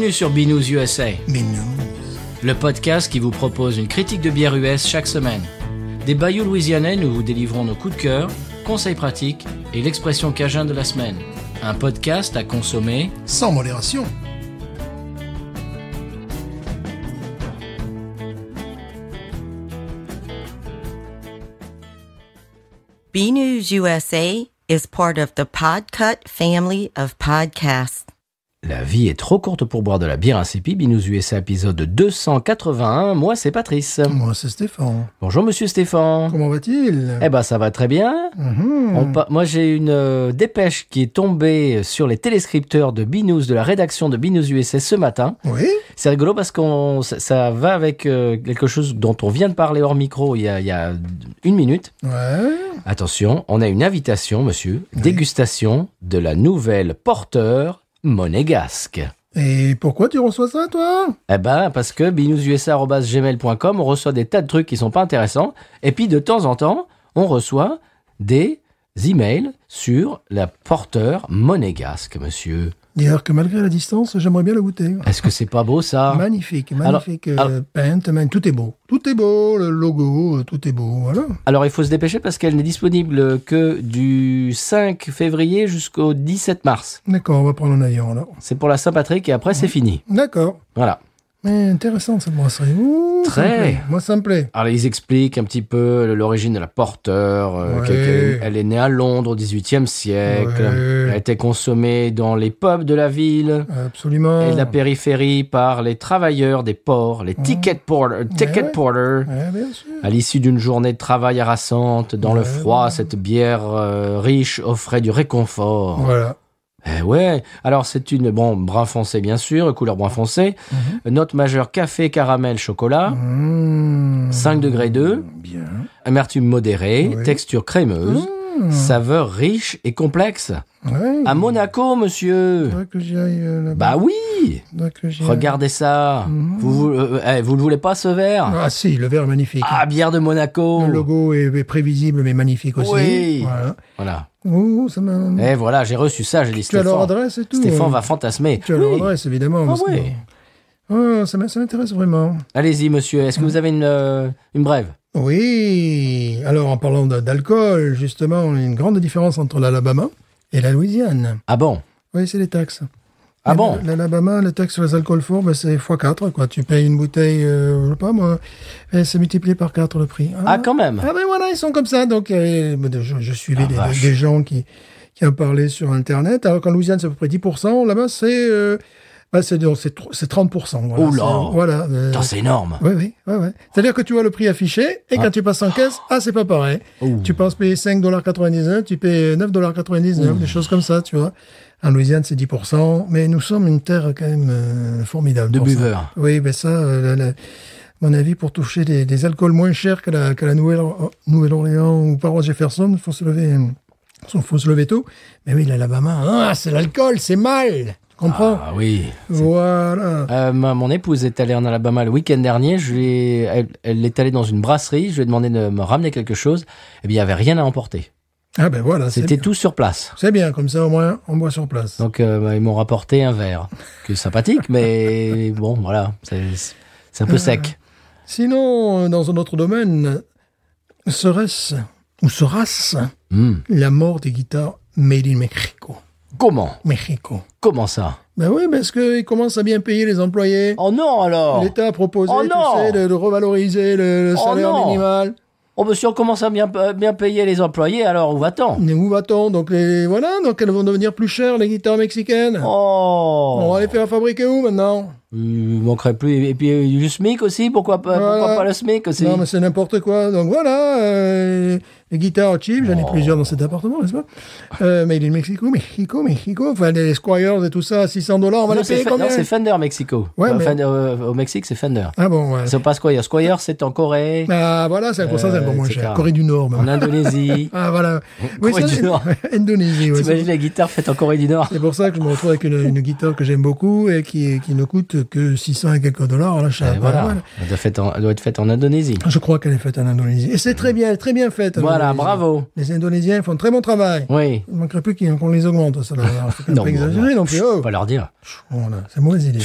Bienvenue sur Binous USA. Le podcast qui vous propose une critique de bière US chaque semaine. Des bayous louisianais, nous vous délivrons nos coups de cœur, conseils pratiques et l'expression cajun de la semaine. Un podcast à consommer sans modération. BNews USA is part of the Podcut family of podcasts. La vie est trop courte pour boire de la bière insipide. Binous USA, épisode 281. Moi, c'est Patrice. Moi, c'est Stéphane. Bonjour, monsieur Stéphane. Comment va-t-il Eh ben, ça va très bien. Mhm. Moi, j'ai une euh, dépêche qui est tombée sur les téléscripteurs de Binous, de la rédaction de Binous USA ce matin. Oui. C'est rigolo parce que ça va avec euh, quelque chose dont on vient de parler hors micro il y a, une minute. Ouais. Attention, on a une invitation, monsieur. Dégustation de la nouvelle porteur monégasque. Et pourquoi tu reçois ça, toi Eh ben, parce que binoususa.gmail.com, on reçoit des tas de trucs qui sont pas intéressants. Et puis, de temps en temps, on reçoit des emails sur la porteur monégasque, monsieur. D'ailleurs que malgré la distance, j'aimerais bien le goûter. Est-ce que c'est pas beau ça Magnifique, magnifique. Euh, tout est beau. Tout est beau, le logo, euh, tout est beau. Alors il faut se dépêcher parce qu'elle n'est disponible que du 5 février jusqu'au 17 mars. D'accord, on va prendre un avion alors. C'est pour la Saint-Patrick et après c'est fini. D'accord. Voilà. Mais intéressant cette brasserie. Très. Moi, ça me plaît. Alors, ils expliquent un petit peu l'origine de la porteur. Euh, elle, est née à Londres au XVIIIe siècle. Elle était été consommée dans les pubs de la ville. Absolument. Et de la périphérie par les travailleurs des ports, les ticket porters. Ticket porter. À l'issue d'une journée de travail harassante, dans le froid, cette bière euh, riche offrait du réconfort. Voilà. Eh ouais, alors c'est une bon brun foncé bien sûr, couleur brun foncé. Mhm. Note majeure café, caramel, chocolat. 5 mhm. degrés 2. Bien. Amertume modérée, texture crémeuse. Mhm. Hmm. Saveur riche et complexe. à Monaco, monsieur. Que euh, bah oui. Regardez ça. Mhm. Vous, euh, eh, vous ne voulez pas ce verre Ah si, le verre est magnifique. Ah, bière de Monaco. Le logo est, prévisible mais magnifique aussi. Oui. Voilà. voilà. Eh, voilà, j'ai reçu ça, j'ai dit Stéphane. leur adresse et tout. Stéphane euh. va fantasmer. Tu as leur adresse, évidemment. Ah, oui. Ah, ça m'intéresse vraiment. Allez-y, monsieur. Est-ce que hein vous avez une, une brève oui, alors en parlant d'alcool, justement, il y a une grande différence entre l'Alabama et la Louisiane. Ah bon Oui, c'est les taxes. Ah bon L'Alabama, les taxes sur les alcools forts, ben, c'est x4, quoi. Tu payes une bouteille, euh, je sais pas moi, c'est multiplié par 4 le prix. Ah, quand même Ah ben voilà, ils sont comme ça. Donc, euh, ben, je, suivais ah, des, gens qui, qui en parlaient sur Internet. Alors qu'en Louisiane, c'est à peu près 10%. Là-bas, c'est... Euh, c'est 30%. Voilà. Oh là voilà, euh, C'est énorme Oui, oui. oui, C'est-à-dire que tu vois le prix affiché, et ah. quand tu passes en caisse, ah, c'est pas pareil. Oh. Tu penses payer 5,99$, tu payes 9,99$, des choses comme ça, tu vois. En Louisiane, c'est 10%, mais nous sommes une terre quand même euh, formidable. De buveurs. Oui, ben ça, à euh, mon avis, pour toucher des, des, alcools moins chers que la, que la Nouvelle-Orléans ou Paroisse Jefferson, il faut se lever... Faut se lever tôt. Mais oui, l'Alabama, ah, c'est l'alcool, c'est mal. Ah oui. Voilà. Euh, mon épouse est allée en Alabama le week-end dernier. Je elle, est allée dans une brasserie. Je lui ai demandé de me ramener quelque chose. Eh bien, il n'y avait rien à emporter. Ah ben voilà. C'était tout sur place. C'est bien, comme ça au moins on boit sur place. Donc euh, bah, ils m'ont rapporté un verre, que sympathique, mais bon voilà, c'est un peu sec. sinon, dans un autre domaine, serait-ce ou sera-ce hmm. la mort des guitares made in Mexico Comment Mexico. Comment ça ben oui, parce qu'ils commencent à bien payer les employés. Oh non, alors L'État a proposé, oh de, revaloriser le, oh salaire minimal. Oh, mais si on commence à bien, bien payer les employés, alors où va-t-on Où va-t-on Donc, voilà, donc elles vont devenir plus chères, les guitares mexicaines. Oh On va les faire fabriquer où, maintenant il manquerait plus. Et puis du euh, SMIC aussi, pourquoi pas, pourquoi pas le SMIC aussi Non, mais c'est n'importe quoi. Donc voilà, les euh, guitares cheap, j'en ai oh. plusieurs dans cet appartement, n'est-ce pas euh, Mais il est Mexico, Mexico, Mexico. Enfin, les Squires et tout ça, 600 dollars, on va non, les payer combien Non, c'est Fender, Mexico. Ouais, euh, au Mexique, c'est Fender. Ah bon, ouais. C'est pas Squire. Squire, c'est en Corée. Ah voilà, c'est pour ça, c'est un peu moins cher. Corée du Nord, même. En Indonésie. ah voilà. Oui, Corée du Nord. Indonésie, T'imagines la guitare faite en Corée du Nord C'est pour ça que je me retrouve avec une, guitare que j'aime beaucoup et qui, qui nous coûte que 600 et quelques dollars. à la bah, voilà. Elle, doit être faite en Indonésie. Ah, je crois qu'elle est faite en Indonésie. Et c'est très bien, très bien faite. Voilà, bravo. Les Indonésiens font très bon travail. Oui. Il ne manquerait plus qu'on les augmente. Ça, non, pas exagéré non plus. Oh. pas leur dire. c'est mauvaise idée.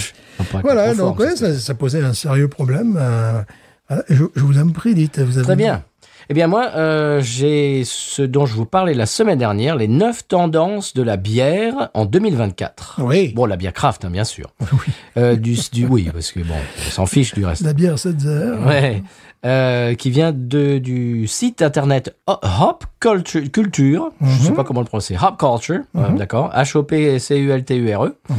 Voilà, donc ça, posait un sérieux problème. Euh, je, vous en prie, dites. Vous très bien. Eh bien moi, euh, j'ai ce dont je vous parlais la semaine dernière, les neuf tendances de la bière en 2024. Oui. Bon, la bière craft, hein, bien sûr. Oui. Euh, du, oui, parce que bon, on s'en fiche du reste. La bière 7 heures. Ouais. Euh, qui vient de, du site internet Hop Culture, je ne sais mhm. pas comment le prononcer, Hop Culture, mhm. d'accord, H-O-P-C-U-L-T-U-R-E. Mhm.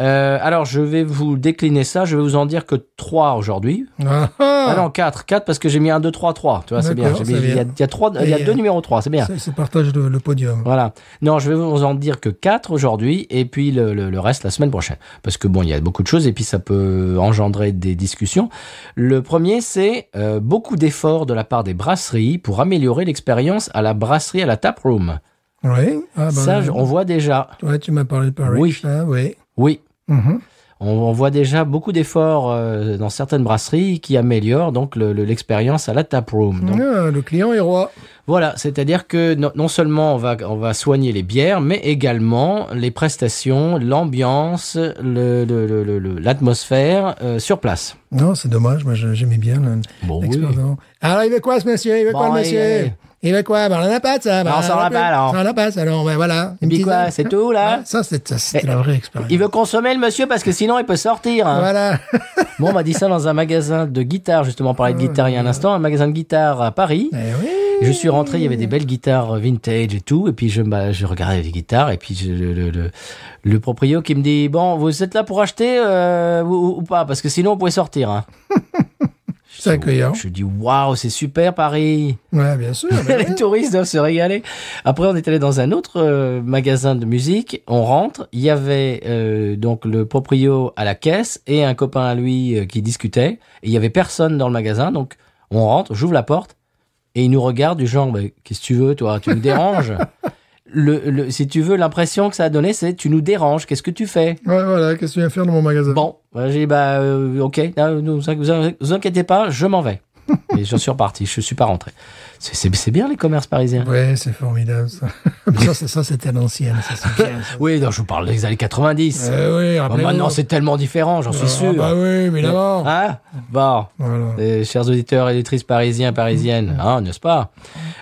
Euh, alors, je vais vous décliner ça. Je vais vous en dire que trois aujourd'hui. Ah, non, 4. 4 parce que j'ai mis un 2, 3, 3. Tu vois, c'est bien. Il y, a, trois, deux euh, numéros 3, c'est bien. C'est partage le, podium. Voilà. Non, je vais vous en dire que quatre aujourd'hui et puis le, reste la semaine prochaine. Parce que bon, il y a beaucoup de choses et puis ça peut engendrer des discussions. Le premier, c'est euh, beaucoup d'efforts de la part des brasseries pour améliorer l'expérience à la brasserie, à la tap room. Oui. Ah, bah, ça, on voit déjà. Ouais, tu m'as parlé de Paris. Hein, oui. oui. Oui, Mm-hmm. On, voit déjà beaucoup d'efforts euh, dans certaines brasseries qui améliorent donc l'expérience à la tap room. Ah, le client est roi. Voilà, c'est-à-dire que non, seulement on va, on va soigner les bières, mais également les prestations, l'ambiance, l'atmosphère euh, sur place. Non, c'est dommage, moi j'aimais bien l'expérience. Bon, Alors il veut quoi ce monsieur Il veut quoi monsieur et ben quoi Ben on en a pas ça. Ben, on s'en la pas alors. On en a pas, ça, alors ben voilà. Et puis quoi C'est tout là Ça c'est la vraie expérience. Il veut consommer le monsieur parce que sinon il peut sortir. Hein. Voilà. bon, on m'a dit ça dans un magasin de guitare justement. On parlait de ah, guitare il y a un instant, un magasin de guitare à Paris. Eh oui. Je suis rentré, il y avait des belles guitares vintage et tout, et puis je, bah, je regardais les guitares, et puis le, le, proprio qui me dit bon, vous êtes là pour acheter euh, ou, pas, parce que sinon on pouvait sortir. Hein accueillant. Je dis waouh, c'est super Paris. sûr. Ben les touristes doivent se régaler. Après, on est allé dans un autre euh, magasin de musique. On rentre. Il y avait euh, donc le proprio à la caisse et un copain à lui euh, qui discutait. Et il y avait personne dans le magasin. Donc, on rentre, j'ouvre la porte et il nous regarde du genre, qu'est-ce que tu veux, toi, tu me déranges. le, si tu veux, l'impression que ça a donné, c'est tu nous déranges, qu'est-ce que tu fais Ouais, voilà, qu'est-ce que tu viens faire dans mon magasin Bon, j'ai dit, bah, euh, ok, ne vous, inquiétez pas, je m'en vais. Et je suis reparti, je suis pas rentré. C'est bien les commerces parisiens. Oui c'est formidable ça. ça, c'était l'ancienne. oui, non, je vous parle des années 90. Eh oui, maintenant, c'est tellement différent, j'en suis ah, sûr. bah oui, mais Hein bon, les chers auditeurs et auditrices parisiens, parisiennes, hein, n'est-ce pas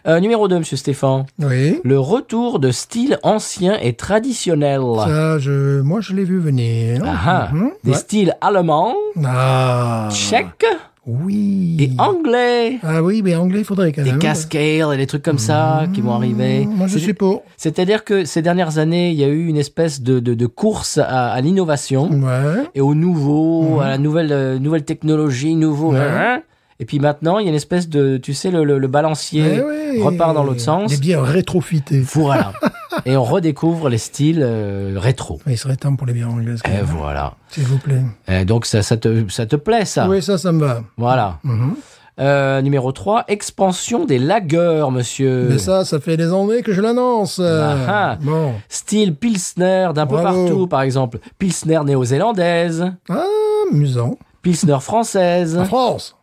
euh, Numéro 2, monsieur Stéphane. Oui. Le retour de style ancien et traditionnel. Ça, je, moi, je l'ai vu venir. Ah ah. Mhm. Des styles allemands, ah. tchèques oui. Et anglais. Ah oui, mais anglais, il faudrait quand des même. Des cascades et des trucs comme ça mmh, qui vont arriver. Moi, je suis pour. C'est-à-dire que ces dernières années, il y a eu une espèce de, de, course à, l'innovation ouais. et au nouveau, mmh. à la nouvelle, euh, nouvelle technologie, nouveau. Hein, hein. et puis maintenant, il y a une espèce de, tu sais, le, le, balancier eh repart dans l'autre sens. Il bien rétrofité. Voilà. et on redécouvre les styles euh, rétro. Il serait temps pour les bières anglaises. Et eh, voilà. S'il vous plaît. Eh, donc ça, te, ça plaît ça Oui, ça, ça me va. Voilà. Mhm. Euh, numéro 3, expansion des lagueurs, monsieur. Mais ça, ça fait des années que je l'annonce. Ah, ah. bon. Style Pilsner d'un peu partout, par exemple. Pilsner néo-zélandaise. Ah, amusant. Pilsner française. France.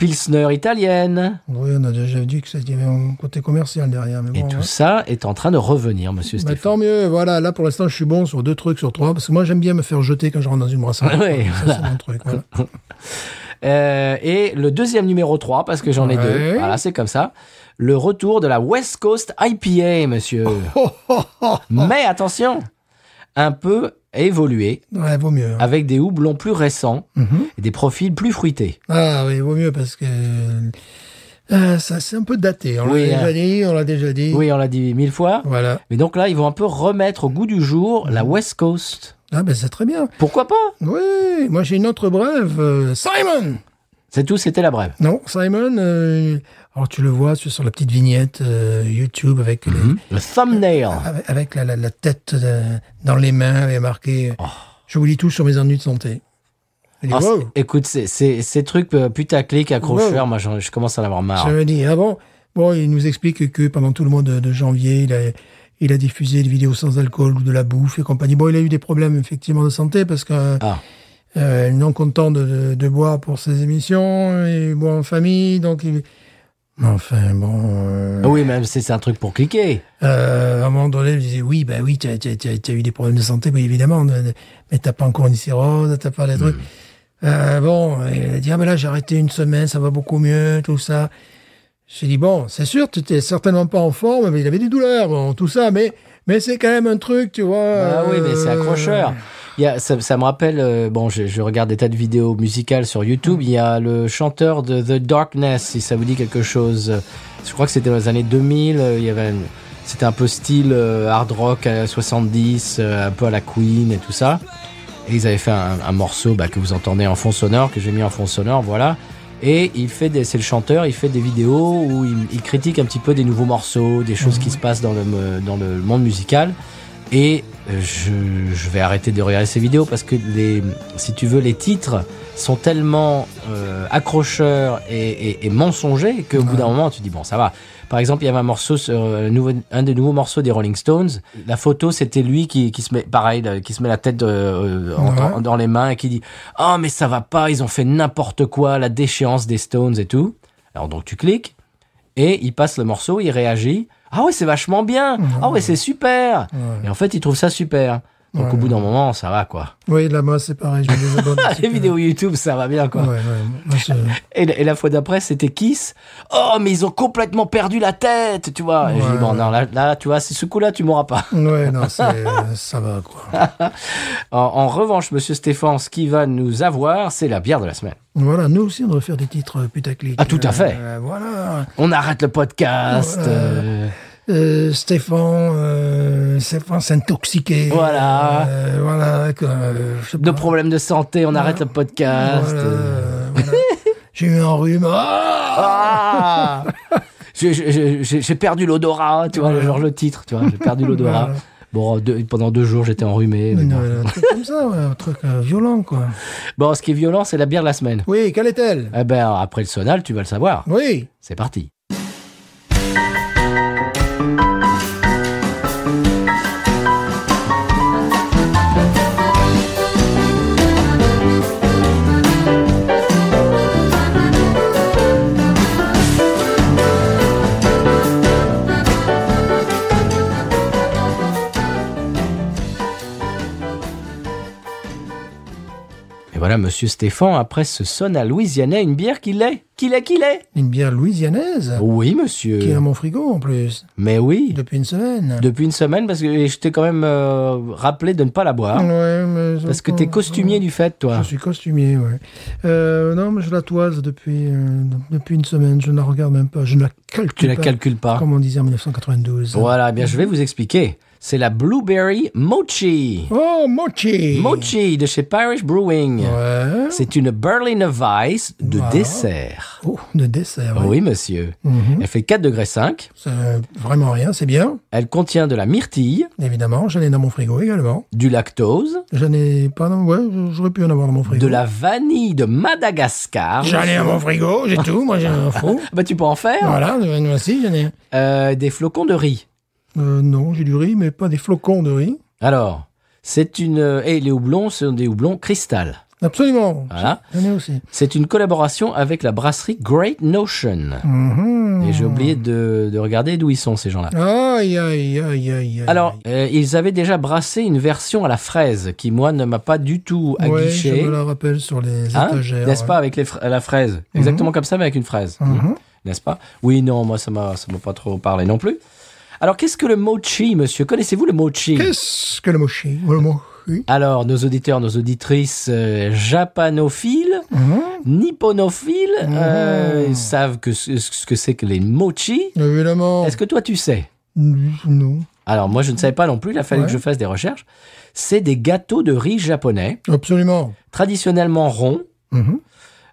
Pilsner italienne. Oui, on a déjà dit que avait un côté commercial derrière. et tout hein. ça est en train de revenir, monsieur bah, Stéphane. Tant mieux, voilà. Là, pour l'instant, je suis bon sur deux trucs, sur trois, parce que moi, j'aime bien me faire jeter quand je rentre dans une brasserie. Oui. c'est mon truc, euh, et le deuxième numéro 3, parce que j'en ai deux. Voilà, c'est comme ça. Le retour de la West Coast IPA, monsieur. Oh, oh, oh, mais attention, un peu évoluer ouais, vaut mieux, hein. avec des houblons plus récents mhm. et des profils plus fruités. Ah oui, vaut mieux parce que euh, ça c'est un peu daté. On l'a déjà hein. dit, on l'a déjà dit. Oui, on l'a dit mille fois. Voilà. Mais donc là, ils vont un peu remettre au goût du jour mhm. la West Coast. Ah ben c'est très bien. Pourquoi pas Oui, moi j'ai une autre brève, euh, Simon. C'est tout, c'était la brève. Non, Simon, euh, alors tu le vois sur la petite vignette euh, YouTube avec le mhm. thumbnail. Euh, avec, la, tête dans les mains, et marqué oh. Je vous lis tout sur mes ennuis de santé. Ah, écoute, ces trucs putaclic, accrocheurs, moi je, commence à en avoir marre. Je me dis, ah bon Bon, il nous explique que pendant tout le mois de, janvier, il a, il a diffusé des vidéos sans alcool ou de la bouffe et compagnie. Bon, il a eu des problèmes effectivement de santé parce que. Ah. Euh, non content de, de, boire pour ses émissions, il boit en famille, donc il... Enfin, bon... Euh, ah oui, même c'est un truc pour cliquer. Euh, à un moment donné, je disais, oui, ben oui, tu as, eu des problèmes de santé, mais évidemment, mais t'as pas encore une cirrhose, t'as pas des trucs... Hmm. Euh, bon, il a dit, ah ben là, j'ai arrêté une semaine, ça va beaucoup mieux, tout ça. J'ai dit, bon, c'est sûr, tu t'es certainement pas en forme, mais il avait des douleurs, tout ça, mais, mais c'est quand même un truc, tu vois... Ah oui, mais c'est euh, accrocheur ça, me rappelle, euh, bon, je, regarde des tas de vidéos musicales sur YouTube. Il y a le chanteur de The Darkness, si ça vous dit quelque chose. Je crois que c'était dans les années 2000. Euh, il y avait, c'était un peu style euh, hard rock à 70, un peu à la Queen et tout ça. Et ils avaient fait un, morceau bah, que vous entendez en fond sonore, que j'ai mis en fond sonore, voilà. Et il fait des, c'est le chanteur, il fait des vidéos où il, il, critique un petit peu des nouveaux morceaux, des choses mhm. qui se passent dans le, dans le monde musical. Et je, vais arrêter de regarder ces vidéos parce que si tu veux, les titres sont tellement euh, accrocheurs et, et, mensongers qu'au bout d'un moment, tu dis bon, ça va. Par exemple, il y avait un morceau sur euh, un des nouveaux morceaux des Rolling Stones. La photo, c'était lui qui, qui, se met, pareil, euh, qui se met la tête euh, dans les mains et qui dit oh, mais ça va pas, ils ont fait n'importe quoi, la déchéance des Stones et tout. Alors donc tu cliques et il passe le morceau, il réagit. Ah ouais, c'est vachement bien. Ah ouais, c'est super. Et en fait, ils trouvent ça super. Donc au bout d'un moment, ça va quoi. Oui, là-bas c'est pareil. Je les vidéos YouTube, ça va bien quoi. et, la, fois d'après, c'était Kiss. Oh, mais ils ont complètement perdu la tête, tu vois. je dis, bon, non, là, tu vois, c'est ce coup-là, tu mourras pas. Ouais, non, euh, ça va quoi. en, revanche, Monsieur Stéphane, ce qui va nous avoir, c'est la bière de la semaine. Voilà, nous aussi, on devrait faire des titres euh, putaclic. Ah, tout à euh, fait. voilà. On arrête le podcast. Euh, Stéphane, euh, Stéphane s'intoxiquer. Voilà. de euh, euh, problèmes de santé, on arrête le podcast. J'ai eu un rhume. Ah ah j'ai perdu l'odorat, tu vois, genre le titre, tu vois, j'ai perdu l'odorat. Bon, pendant deux jours, j'étais enrhumé. un truc comme ça, un truc violent, quoi. Bon, ce qui est violent, c'est la bière de la semaine. Oui, quelle est-elle Eh ben, après le sonal, tu vas le savoir. Oui. C'est parti. Voilà, monsieur Stéphane, après ce sonne à Louisianais, une bière qu'il est. Qu'il est, qu'il est Une bière louisianaise Oui, monsieur. Qui est à mon frigo, en plus. Mais oui. Depuis une semaine. Depuis une semaine, parce que je t'ai quand même euh, rappelé de ne pas la boire. mais... Parce que t'es costumier du fait, toi. Je suis costumier, oui euh, non, mais je la toise depuis, euh, depuis une semaine. Je ne la regarde même pas. Je ne la calcule pas. Tu la calcules pas. Comme on disait en 1992. Voilà, eh bien, je vais vous expliquer c'est la Blueberry Mochi. Oh, Mochi. Mochi de chez Parish Brewing. Ouais. C'est une Berliner Weiss de dessert. Oh, de dessert. Oui, monsieur. Mhm. Elle fait 4 degrés 5. C'est euh, vraiment rien, c'est bien. Elle contient de la myrtille. Évidemment, j'en ai dans mon frigo également. Du lactose. J'en ai pas dans... Ouais, j'aurais pu en avoir dans mon frigo. De la vanille de Madagascar. J'en ai dans mon frigo, j'ai tout, moi j'en ai un fou. bah tu peux en faire. Voilà, moi aussi j'en ai. Euh, des flocons de riz. Euh, non, j'ai du riz, mais pas des flocons de riz. Alors, c'est une. Euh, et les houblons sont des houblons cristal. Absolument. Voilà. aussi. C'est une collaboration avec la brasserie Great Notion. Mhm. Et j'ai oublié de, de regarder d'où ils sont, ces gens-là. Aïe, aïe, aïe, aïe, Alors, euh, ils avaient déjà brassé une version à la fraise qui, moi, ne m'a pas du tout aguiché. je me la rappelle sur les hein étagères. N'est-ce pas, avec la fraise. Mhm. Exactement comme ça, mais avec une fraise. Mhm. N'est-ce pas Oui, non, moi, ça m'a pas trop parlé non plus. Alors, qu'est-ce que le mochi, monsieur Connaissez-vous le mochi Qu'est-ce que le mochi Alors, nos auditeurs, nos auditrices japonophiles, euh, japanophiles, mhm. nipponophiles, euh, mhm. savent que, ce que c'est que les mochi. Évidemment. Est-ce que toi, tu sais Non. Alors, moi, je ne savais pas non plus, il a fallu que je fasse des recherches. C'est des gâteaux de riz japonais. Absolument. Traditionnellement ronds. Mhm.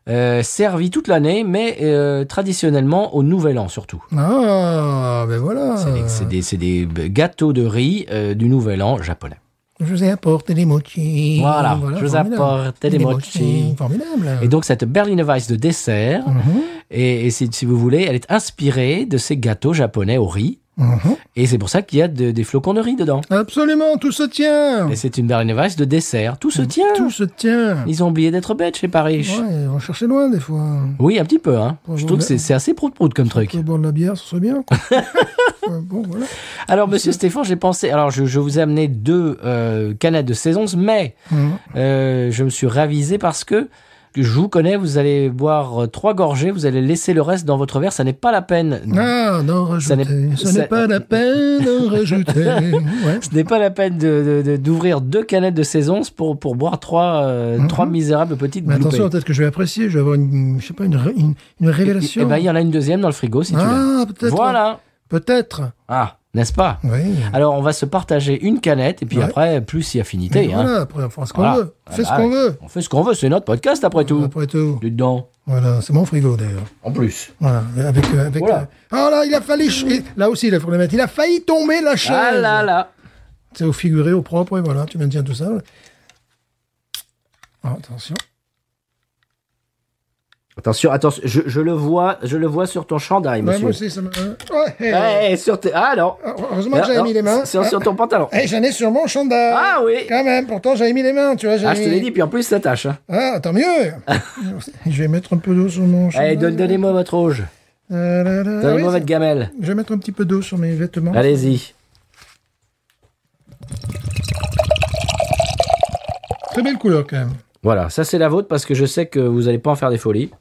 Euh, servi toute l'année, mais euh, traditionnellement au Nouvel An surtout. Ah, ben voilà. C'est des, gâteaux de riz euh, du Nouvel An japonais. Je vous ai apporté des mochi. Voilà, je vous ai apporté des, mochis mochi. Formidable. Et donc cette Berliner Weiss de dessert, mhm. et, si, vous voulez, elle est inspirée de ces gâteaux japonais au riz. Et c'est pour ça qu'il y a des flocons de riz dedans. Absolument, tout se tient. Et c'est une dernière vache de dessert. Tout se tient. Tout se tient. Ils ont oublié d'être bêtes chez Paris. Ouais, ils vont loin des fois. Oui, un petit peu. Hein. Je trouve que c'est assez prout-prout comme truc. Boire de la bière, ce serait bien. Alors, monsieur Stéphane, j'ai pensé. Alors, je, vous ai amené deux euh, canettes de saison, mais hum. euh, je me suis ravisé parce que je vous connais, vous allez boire euh, trois gorgées, vous allez laisser le reste dans votre verre, ça n'est pas la peine. Ah, non, rajouter. Ce n'est pas la peine d'en rajouter. Ce n'est pas la peine d'ouvrir deux canettes de saison pour, boire trois, euh, mhm. trois misérables petites Mais attention, peut-être que je vais apprécier, je vais avoir une, je sais pas, une, une, eh, eh, révélation. Eh bien, il y en a une deuxième dans le frigo, si tu ah, veux. Peut voilà. Peut-être. Ah n'est-ce pas Alors on va se partager une canette et puis après plus y affinité. Voilà, hein. après on ce qu'on veut. On fait ce qu'on veut. On fait ce qu'on veut, c'est notre podcast après tout. Après tout. Dedans. Voilà, c'est mon frigo d'ailleurs. En plus. Voilà, avec. Euh, euh, ah, là, il a fallu. Là aussi, Il a failli tomber la chaise. Ah là là. C'est au figuré, au propre, et voilà, tu maintiens tout ça. Ah, attention. Attention, attention, je, le vois, je le vois sur ton chandail, monsieur. moi aussi, ça me... Ouais, oh, sur Ah non. Ah, heureusement que j'avais ah, mis les mains. C'est sur ton pantalon. j'en ai sur mon chandail. Ah oui. Quand même, pourtant j'avais mis les mains, tu vois. Ah, je te l'ai dit, puis en plus ça tâche. Hein. Ah, tant mieux. je vais mettre un peu d'eau sur mon chandail. Allez, donnez-moi votre rouge. Euh, donnez-moi votre gamelle. Je vais mettre un petit peu d'eau sur mes vêtements. Allez-y. Très belle couleur quand même. Voilà, ça c'est la vôtre parce que je sais que vous n'allez pas en faire des folies.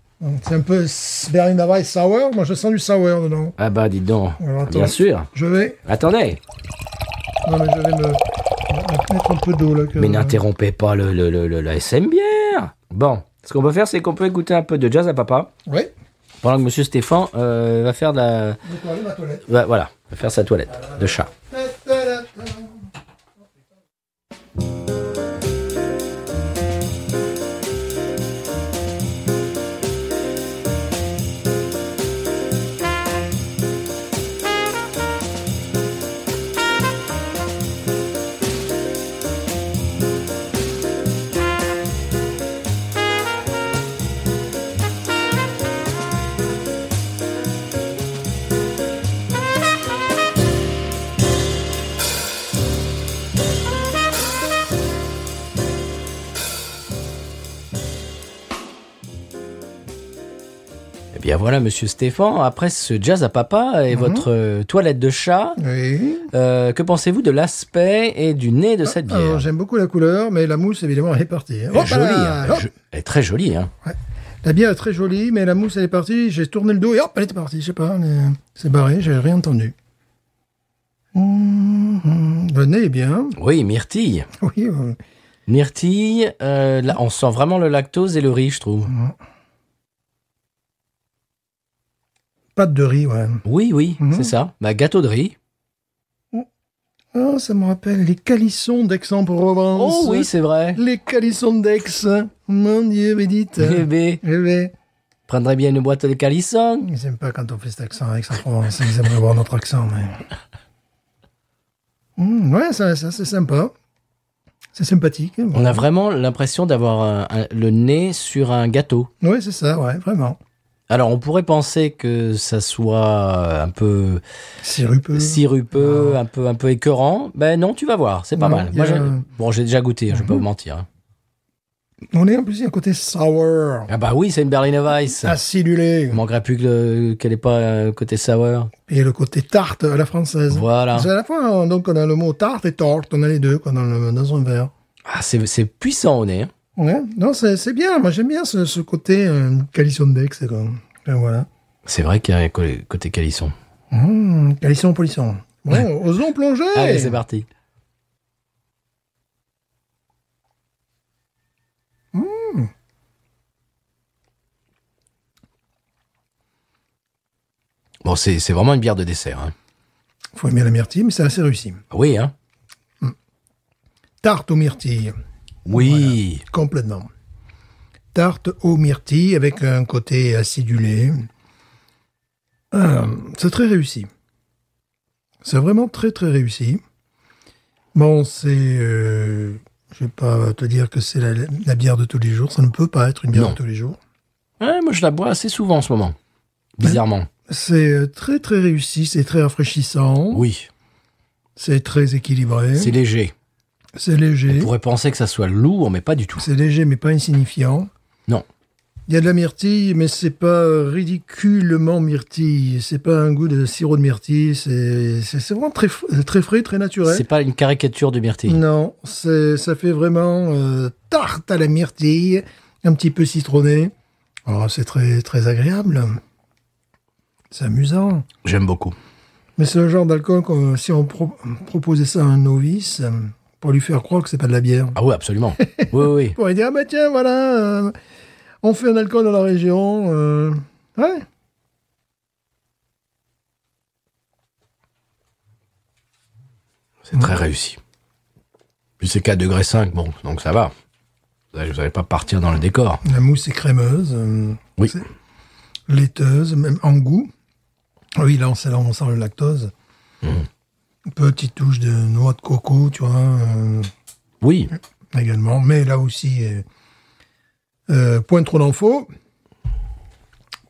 C'est un peu Berlin sour. Moi, je sens du sour dedans. Ah bah, dis donc. Ah, bien sûr. Je vais. Attendez. Non, mais je vais me, mettre un peu d'eau Mais n'interrompez pas le, la SM bière. Bon, ce qu'on peut faire, c'est qu'on peut écouter un peu de jazz à papa. Oui. Pendant que Monsieur Stéphane euh, va faire de la. voilà, va faire sa toilette de chat. monsieur Stéphane, après ce jazz à papa et mhm. votre euh, toilette de chat, euh, que pensez-vous de l'aspect et du nez de cette ah, bière J'aime beaucoup la couleur, mais la mousse, évidemment, elle est partie. Hein. Hein. Elle est très jolie. Hein. La bière est très jolie, mais la mousse, elle est partie. J'ai tourné le dos et hop, elle était partie. Je sais pas, euh, c'est barré, j'ai rien entendu. Mhm. le nez est bien. Oui, myrtille. Oui, Myrtille, on sent vraiment le lactose et le riz, je trouve. Pâte de riz, ouais. Oui, oui, mhm. c'est ça. Bah, gâteau de riz. Oh, oh, ça me rappelle les calissons d'Aix-en-Provence. Oh oui, c'est vrai. Les calissons d'Aix. Mon Dieu, Bédite. Bébé. Bébé. Prendrais bien une boîte de calissons. Ils n'aiment pas quand on fait cet accent à Aix-en-Provence. Ils aiment avoir notre accent, mais... Hmm, ouais, ça, c'est sympa. C'est sympathique. Hein, on a vraiment l'impression d'avoir le nez sur un gâteau. Oui, c'est ça, ouais, vraiment. Alors, on pourrait penser que ça soit euh, un peu sirupeux, sirupeux ah. un peu un peu écœurant. Ben non, tu vas voir, c'est pas mal. Bon, j'ai déjà goûté, hein, je peux pas mhm. vous mentir. Hein. On est en plus un côté sour. Ah bah oui, c'est une Berliner Weiss. Acidulée. Il manquerait plus qu'elle n'ait pas un euh, côté sour. Et le côté tarte la française. Voilà. C'est à la fois, donc on a le mot tarte et torte, on a les deux dans, dans un verre. Ah, c'est puissant on hein. est... Ouais, non, c'est bien. Moi, j'aime bien ce, ce côté euh, calisson de Dex. Ben, voilà. C'est vrai qu'il y a un côté calisson. Mmh, calisson, polisson. Bon, osons plonger Allez, c'est parti. Mmh. Bon, c'est vraiment une bière de dessert. Hein. Faut aimer la myrtille, mais c'est assez réussi. Oui, hein. Mmh. Tarte aux myrtilles. Oui. complètement. Tarte aux myrtilles avec un côté acidulé. Euh, c'est très réussi. C'est vraiment très très réussi. Bon, c'est. Euh, je ne vais pas te dire que c'est la, bière de tous les jours. Ça ne peut pas être une bière de tous les jours. Ouais, moi, je la bois assez souvent en ce moment. Hein Bizarrement. C'est euh, très très réussi. C'est très rafraîchissant. Oui. C'est très équilibré. C'est léger. C'est léger. On pourrait penser que ça soit lourd, mais pas du tout. C'est léger, mais pas insignifiant. Non. Il y a de la myrtille, mais c'est pas ridiculement myrtille. C'est pas un goût de sirop de myrtille. C'est vraiment très, très frais, très naturel. C'est pas une caricature de myrtille. Non, ça fait vraiment euh, tarte à la myrtille, un petit peu citronné. Alors oh, c'est très, très agréable. C'est amusant. J'aime beaucoup. Mais c'est un genre d'alcool, si on proposait ça à un novice, pour lui faire croire que c'est pas de la bière. Ah oui, absolument. oui, oui. Pour lui dire, ah bah tiens, voilà, euh, on fait un alcool dans la région. Euh, ouais. C'est très réussi. Puis c'est 4 degrés 5, bon, donc ça va. Vous n'allez pas partir dans le décor. La mousse est crémeuse. Euh, oui. laiteuse, même en goût. Oui, là, on sent, le lactose. Mmh. Petite touche de noix de coco, tu vois. Euh, oui. Également, mais là aussi, euh, euh, point trop d'infos.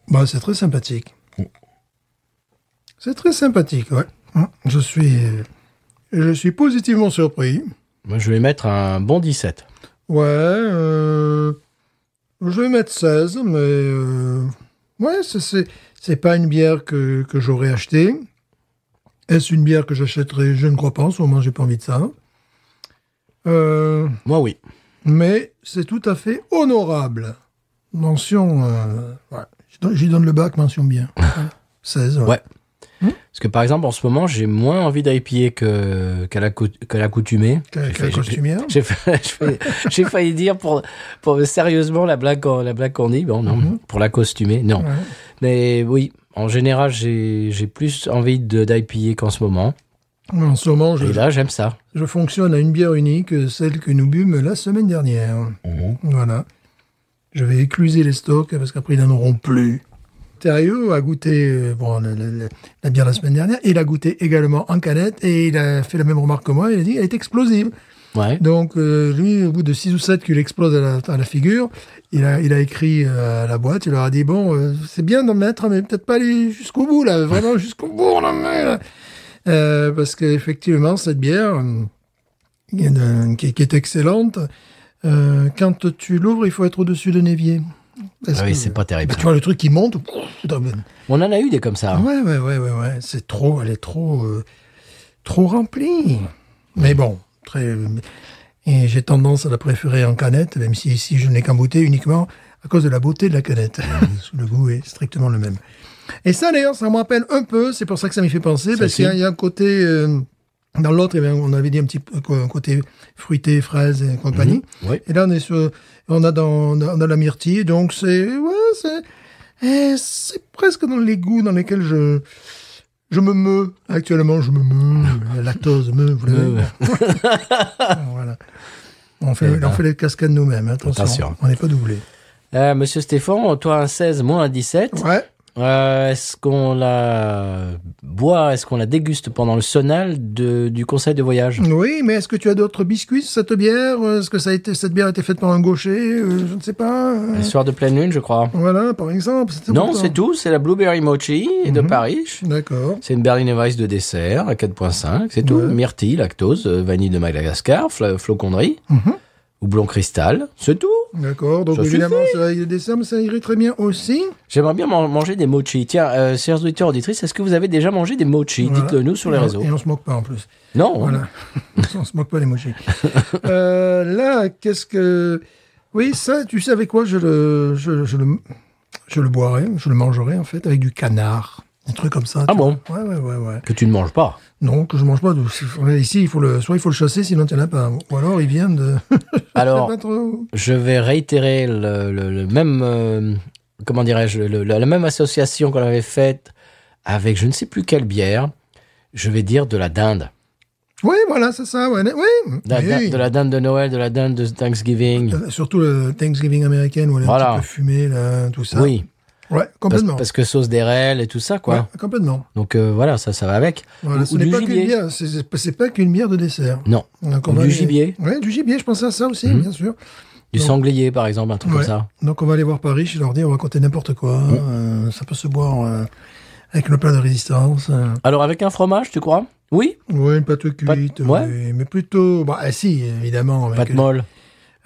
Bah, c'est très sympathique. C'est très sympathique, ouais. Hein, je suis, je suis positivement surpris. je vais mettre un bon 17. Ouais, je vais mettre 16, mais euh, ouais, c'est pas une bière que, que j'aurais achetée. Est-ce une bière que j'achèterai Je ne crois pas. En ce moment, j'ai pas envie de ça. Euh, Moi, oui. Mais c'est tout à fait honorable. Mention. Euh, j'y donne le bac, mention bien. 16. Ouais. Hmm? Parce que par exemple, en ce moment, j'ai moins envie d'aller que, qu'à, l'accoutumée. Qu'à, la hein. J'ai, failli, dire pour, pour sérieusement la blague, la blague qu'on dit. Bon, non, mm-hmm. pour l'accoutumée, non. Mais oui, en général, j'ai plus envie d'IPA qu'en ce moment. En ce moment, je, là, j'aime ça. Je fonctionne à une bière unique, celle que nous bûmes la semaine dernière. Mhm. Voilà. Je vais écluser les stocks parce qu'après, ils n'en auront plus. Thériault a goûté euh, bon, la, bière la semaine dernière. Il a goûté également en canette et il a fait la même remarque que moi. Il a dit elle est explosive. Donc euh, lui, au bout de 6 ou 7 qu'il explose à la, figure, il a, il a écrit euh, à la boîte, il leur a dit, bon, euh, c'est bien d'en mettre, mais peut-être pas aller jusqu'au bout, là, vraiment jusqu'au bout, on en met. parce qu'effectivement, cette bière, qui, est excellente, quand tu l'ouvres, il faut être au-dessus de névier ah oui, c'est pas bah, terrible. tu vois le truc qui monte. Mm. On en a eu des comme ça. Ouais, ouais, ouais, ouais, ouais. C'est trop, elle est trop, trop remplie. Mais bon, et j'ai tendance à la préférer en canette, même si ici je n'ai qu'en bouteille uniquement à cause de la beauté de la canette. Mhm. le goût est strictement le même. Et ça d'ailleurs, ça me rappelle un peu, c'est pour ça que ça m'y fait penser, parce qu'il y, a un côté, euh, dans l'autre, eh on avait dit un petit côté fruité, fraise et compagnie. Mhm. Et là on est on a dans, on a la myrtille, donc c'est, ouais, c'est, eh, c'est presque dans les goûts dans lesquels je, je me meux. Actuellement, je me meus. La lactose, me, On fait, eh on ben. fait les cascades nous-mêmes, attention. On n'est pas doublé. Euh, Monsieur Stéphane, toi un 16, moi un 17. Ouais. Euh, est-ce qu'on la boit Est-ce qu'on la déguste pendant le sonal du conseil de voyage Oui, mais est-ce que tu as d'autres biscuits cette bière Est-ce que ça a cette bière a été faite par un gaucher euh, Je ne sais pas. Euh. Un soir de pleine lune, je crois. Voilà, par exemple. Non, c'est tout. C'est la Blueberry Mochi de mhm. Paris. D'accord. C'est une Berliner Weiss de dessert à 4.5. C'est tout. Myrtille, lactose, vanille de Madagascar, flocon blanc cristal, c'est tout. D'accord, donc évidemment, suffit. ça, ça irait très bien aussi. J'aimerais bien manger des mochi. Tiens, euh, chers auditeurs, est-ce que vous avez déjà mangé des mochi Dites-le nous sur les réseaux. Et on se moque pas en plus. Non. Voilà. on se moque pas des mochi. Euh, là, qu'est-ce que. Oui, ça, tu sais avec quoi je le, je, je le, je boirais, je le mangerais en fait, avec du canard. Un truc comme ça. Ah bon Ouais, ouais, Que tu ne manges pas non, que je mange pas. Ici, il faut le... soit il faut le chasser, sinon il n'y en a pas. Ou alors il vient de. alors, je vais réitérer le, même. Euh, comment dirais-je La même association qu'on avait faite avec je ne sais plus quelle bière. Je vais dire de la dinde. Oui, voilà, c'est ça. oui, de, la dinde de Noël, de la dinde de Thanksgiving. Euh, surtout le Thanksgiving américain, où elle est un petit peu fumée, là, tout ça. Oui. Ouais, complètement. Parce, que sauce d'Erel et tout ça, quoi. Ouais, complètement. Donc euh, voilà, ça, ça va avec. ce c'est pas qu'une bière de dessert. Non. du gibier. Ouais, du gibier, je pensais à ça aussi, mhm. bien sûr. Du sanglier, par exemple, un truc comme ça. Donc on va aller voir Paris je leur dis, on va compter n'importe quoi. Mhm. Euh, ça peut se boire euh, avec le plat de résistance. Alors avec un fromage, tu crois Oui. Oui, une pâte cuite. mais plutôt. Bah, ah, si, évidemment. Pâte molle.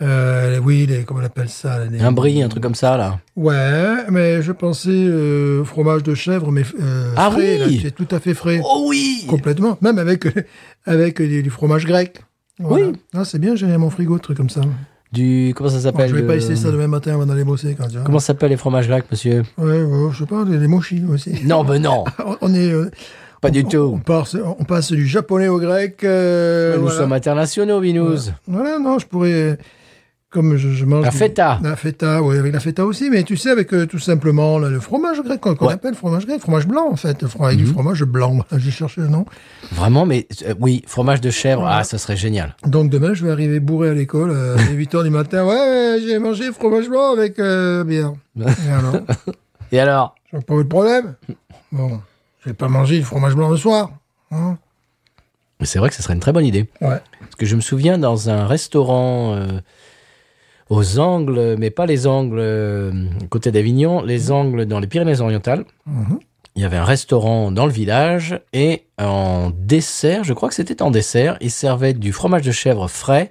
Euh, oui, comment on appelle ça Un brie, un truc comme ça, là. Ouais, mais je pensais euh, fromage de chèvre, mais euh, ah frais, oui c'est tout à fait frais. Oh oui Complètement, même avec, avec du fromage grec. Oui ah, C'est bien, j'ai mon frigo, truc comme ça. Du, comment ça s'appelle oh, Je vais pas euh, essayer ça demain matin avant d'aller bosser. Comment ça s'appelle les fromages grecs, monsieur Ouais, je sais pas, les, aussi. Non, mais ben non ah, On est... Pas du tout. On, passe, du japonais au grec. nous sommes internationaux, Binouz. Voilà. non, je pourrais. Comme je, mange. La feta. la feta, oui, avec la feta aussi, mais tu sais, avec euh, tout simplement le, fromage grec qu'on appelle fromage grec, fromage blanc en fait, avec du mhm. fromage blanc. Ah, j'ai cherché le nom. Vraiment, mais euh, oui, fromage de chèvre, ah, ça serait génial. Donc demain, je vais arriver bourré à l'école à 8 h du matin. Ouais, j'ai mangé fromage blanc avec euh, bière. Et alors Et alors pas eu de problème. Bon, j'ai pas mangé du fromage blanc le soir. Hein. c'est vrai que ce serait une très bonne idée. Ouais. Parce que je me souviens dans un restaurant aux angles, mais pas les angles euh, côté d'Avignon, les angles dans les Pyrénées-Orientales. Mhm. Il y avait un restaurant dans le village et en dessert, je crois que c'était en dessert, ils servaient du fromage de chèvre frais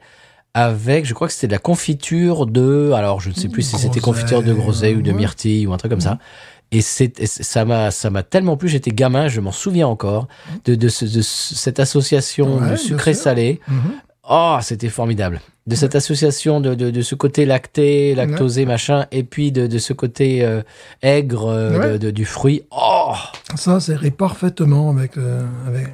avec, je crois que c'était de la confiture de, alors je ne sais plus si c'était confiture de groseille ou de myrtille ou un truc comme ça. Et, ça m'a ça m'a tellement plu. J'étais gamin, je m'en souviens encore de, cette association de sucré salé. Mhm. Oh, c'était formidable. De cette association de, de, ce côté lacté, lactosé, machin, et puis de, ce côté euh, aigre euh, du fruit. Oh Ça, c'est parfaitement avec, euh, avec...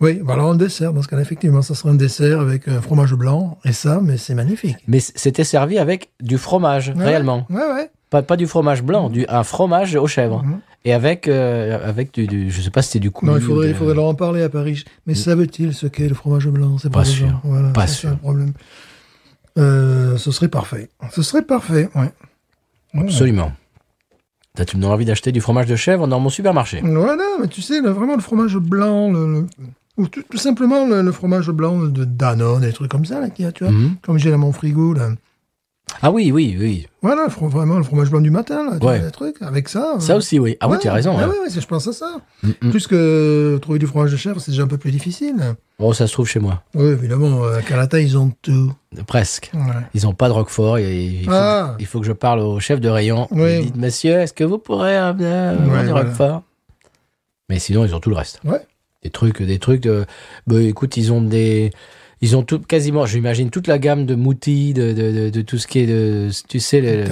Oui, voilà un dessert, parce qu'effectivement, ça sera un dessert avec un fromage blanc et ça, mais c'est magnifique. Mais c'était servi avec du fromage, réellement. Ouais, ouais. Pas, du fromage blanc, du, un fromage aux chèvres. Mhm. Et avec, euh, avec du, Je Je sais pas si c'était du coup. Non, il faudrait, il faudrait leur en parler à Paris. Mais mm. savent-ils ce qu'est le fromage blanc C'est pas, sûr. pas sûr. problème. Euh, ce serait parfait. Ce serait parfait, ouais. Absolument. As, tu me donnes envie d'acheter du fromage de chèvre dans mon supermarché. Voilà, mais tu sais, vraiment le fromage blanc, ou tout, simplement le, fromage blanc de Danone, des trucs comme ça, là, qui, tu mhm. comme j'ai dans mon frigo, là. Ah oui, oui, oui. Voilà, vraiment le fromage blanc du matin, là, des trucs, avec ça. Hein. Ça aussi, oui. Ah oui, tu as raison. Ah hein. oui, je pense à ça. Mm, mm. Plus que trouver du fromage de chèvre, c'est déjà un peu plus difficile. Bon, oh, ça se trouve chez moi. Oui, évidemment, euh, à Calata, ils ont tout. Presque. Ils n'ont pas de roquefort. Ah. il, faut que, je parle au chef de rayon. Oui. dit, monsieur, est-ce que vous pourrez amener euh, roquefort Mais sinon, ils ont tout le reste. Ouais. Des trucs, des trucs de... Bah, écoute, ils ont des... Ils ont tout, quasiment, j'imagine, toute la gamme de moutis, de, tout ce qui est, de, tu sais, les,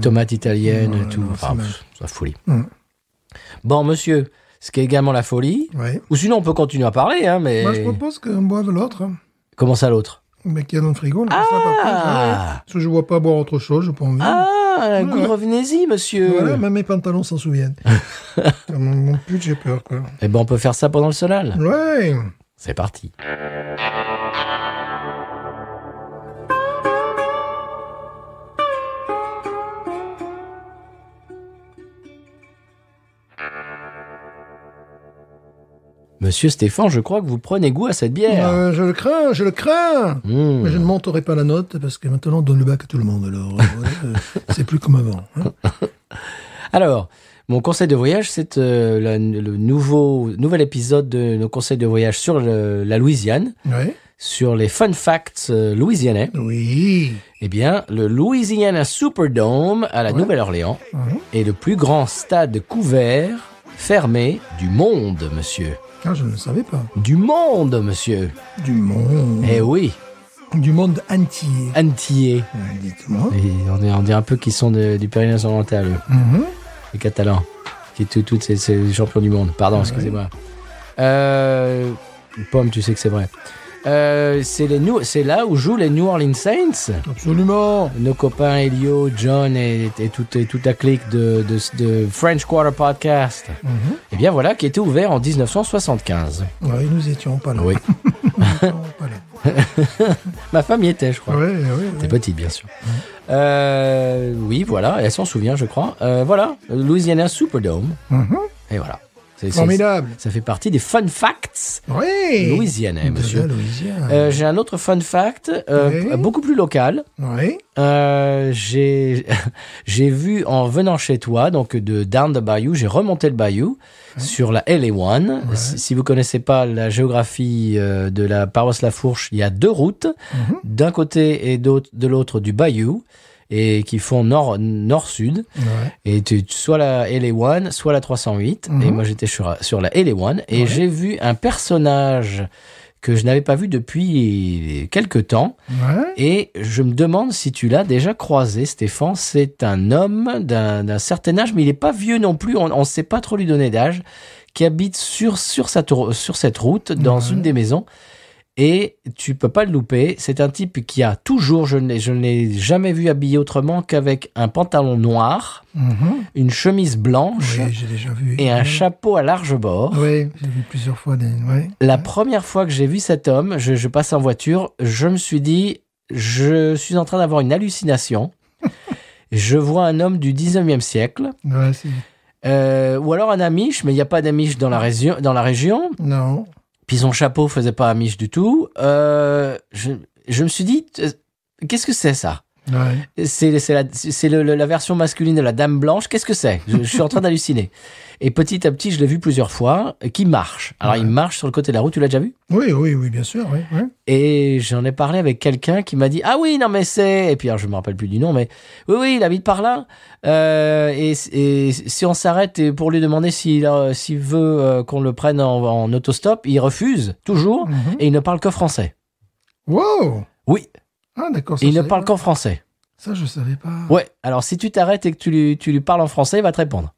tomates italiennes, tout. enfin, c'est la folie. Mm. Bon, monsieur, ce qui est également la folie. Ou sinon, on peut continuer à parler, hein, mais. Moi, je propose qu'on boive l'autre. Comment ça, l'autre Mais qu'il a dans le frigo. Là, ah ça, hein. ah. Parce que je vois pas boire autre chose, je pas envie. Ah, ouais. revenez-y, monsieur. Voilà, même mes pantalons s'en souviennent. mon, pute, j'ai peur, quoi. Eh ben, on peut faire ça pendant le solal. Ouais. C'est parti. Monsieur Stéphane, je crois que vous prenez goût à cette bière. Euh, je le crains, je le crains. Hmm. Mais je ne monterai pas la note parce que maintenant on donne le bac à tout le monde. Alors, euh, euh, c'est plus comme avant. Hein. alors, mon conseil de voyage, c'est le nouveau nouvel épisode de nos conseils de voyage sur la Louisiane. Sur les fun facts louisianais. Oui. Eh bien, le Louisiana Superdome à la Nouvelle-Orléans mhm. est le plus grand stade couvert fermé du monde, monsieur je ne savais pas. Du monde, monsieur. Du monde. Eh oui. Du monde entier. Antillais. on, est, on un peu qu'ils sont du périnée oriental, mm-hmm. les Catalans, qui tout tous ces, champions du monde. Pardon, excusez-moi. Euh, pomme, tu sais que c'est vrai. Euh, c'est là où jouent les New Orleans Saints. Absolument. Nos copains Elio, John et, tout toute, et la clique de, French Quarter Podcast. Mhm. et eh bien voilà, qui était ouvert en 1975. oui nous étions pas là. Oui. pas là. Ma femme y était, je crois. Oui, oui. T'es petite, bien sûr. Euh, oui, voilà, elle s'en souvient, je crois. Euh, voilà, Louisiana Superdome. Mhm. Et voilà. Formidable. Ça fait partie des fun facts oui. monsieur. Euh, j'ai un autre fun fact, euh, beaucoup plus local. Oui. Euh, j'ai, vu en venant chez toi, donc de down the bayou, j'ai remonté le bayou sur la LA1. Si, vous vous connaissez pas la géographie de la paroisse La Fourche, il y a deux routes, mhm. d'un côté et de l'autre du bayou et qui font nord, nord-sud. Et tu, soit la LA1, soit la 308. Et mhm. moi, j'étais sur, la LA1 et j'ai vu un personnage que je n'avais pas vu depuis quelques temps. Et je me demande si tu l'as déjà croisé, Stéphane. C'est un homme d'un certain âge, mais il n'est pas vieux non plus. On ne sait pas trop lui donner d'âge, qui habite sur, sur, cette route, dans une des maisons et tu peux pas le louper. C'est un type qui a toujours, je ne l'ai jamais vu habillé autrement qu'avec un pantalon noir, mhm. une chemise blanche et un chapeau à large bord. Oui, j'ai vu plusieurs fois. La première fois que j'ai vu cet homme, je, passe en voiture, je me suis dit, je suis en train d'avoir une hallucination. je vois un homme du 19e siècle. Ouais, euh, ou alors un Amish, mais il n'y a pas d'Amish dans la région. Dans la région. Non. Puis son chapeau faisait pas amiche du tout. Euh, je me suis dit, euh, qu'est-ce que c'est ça c'est, la, version masculine de la Dame Blanche. Qu'est-ce que c'est je, suis en train d'halluciner. Et petit à petit, je l'ai vu plusieurs fois, qui marche. Alors, il marche sur le côté de la route. Tu l'as déjà vu Oui, oui, oui, bien sûr. Et j'en ai parlé avec quelqu'un qui m'a dit Ah oui, non, mais c'est. Et puis, je me rappelle plus du nom, mais oui, oui, il habite par là. Euh, et, si on s'arrête pour lui demander s'il, veut euh, qu'on le prenne en, autostop, il refuse toujours mm-hmm. et il ne parle que français. Wow Oui. Ah, il ne parle qu'en français. Ça, je savais pas. Ouais, alors si tu t'arrêtes et que tu lui, tu lui parles en français, il va te répondre.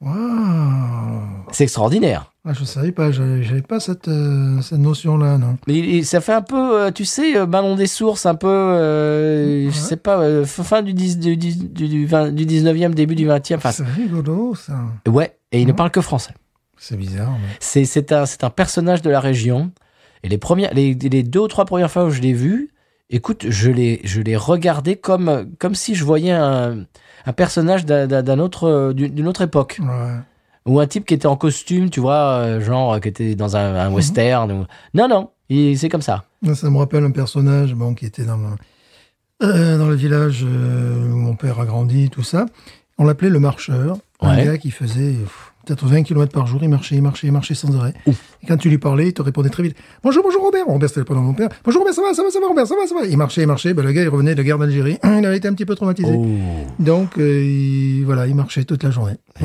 Waouh C'est extraordinaire. Ah, je savais pas, n'avais pas cette, euh, cette notion-là, non. Mais ça fait un peu, euh, tu sais, euh, ballon des sources, un peu, je sais pas, fin du, du, du, 19e, début du 20e. c'est rigolo, ça. Ouais, et il ne parle que français. C'est bizarre. Mais... C'est un, un personnage de la région. Et les, premières, les, les deux ou trois premières fois où je l'ai vu, Écoute, je l'ai, je l'ai regardé comme, comme si je voyais un, un personnage d'un, autre, euh, d'une autre époque. Ou un type qui était en costume, tu vois, euh, genre euh, qui était dans un, mhm. western. Non, non, c'est comme ça. Ça me rappelle un personnage bon, qui était dans, le, dans le village où mon père a grandi, tout ça. On l'appelait le marcheur. Un gars qui faisait peut-être 20 km par jour, il marchait, il marchait, il marchait sans arrêt. Et quand tu lui parlais, il te répondait très vite. Bonjour, bonjour Robert. Robert, c'était le prénom de mon père. Bonjour Robert, ça va, ça va, ça va, Robert, ça va, ça va. Il marchait, il marchait. Ben, le gars, il revenait de guerre d'Algérie. Il avait été un petit peu traumatisé. Oh. Donc, euh, il, voilà, il marchait toute la journée. Eh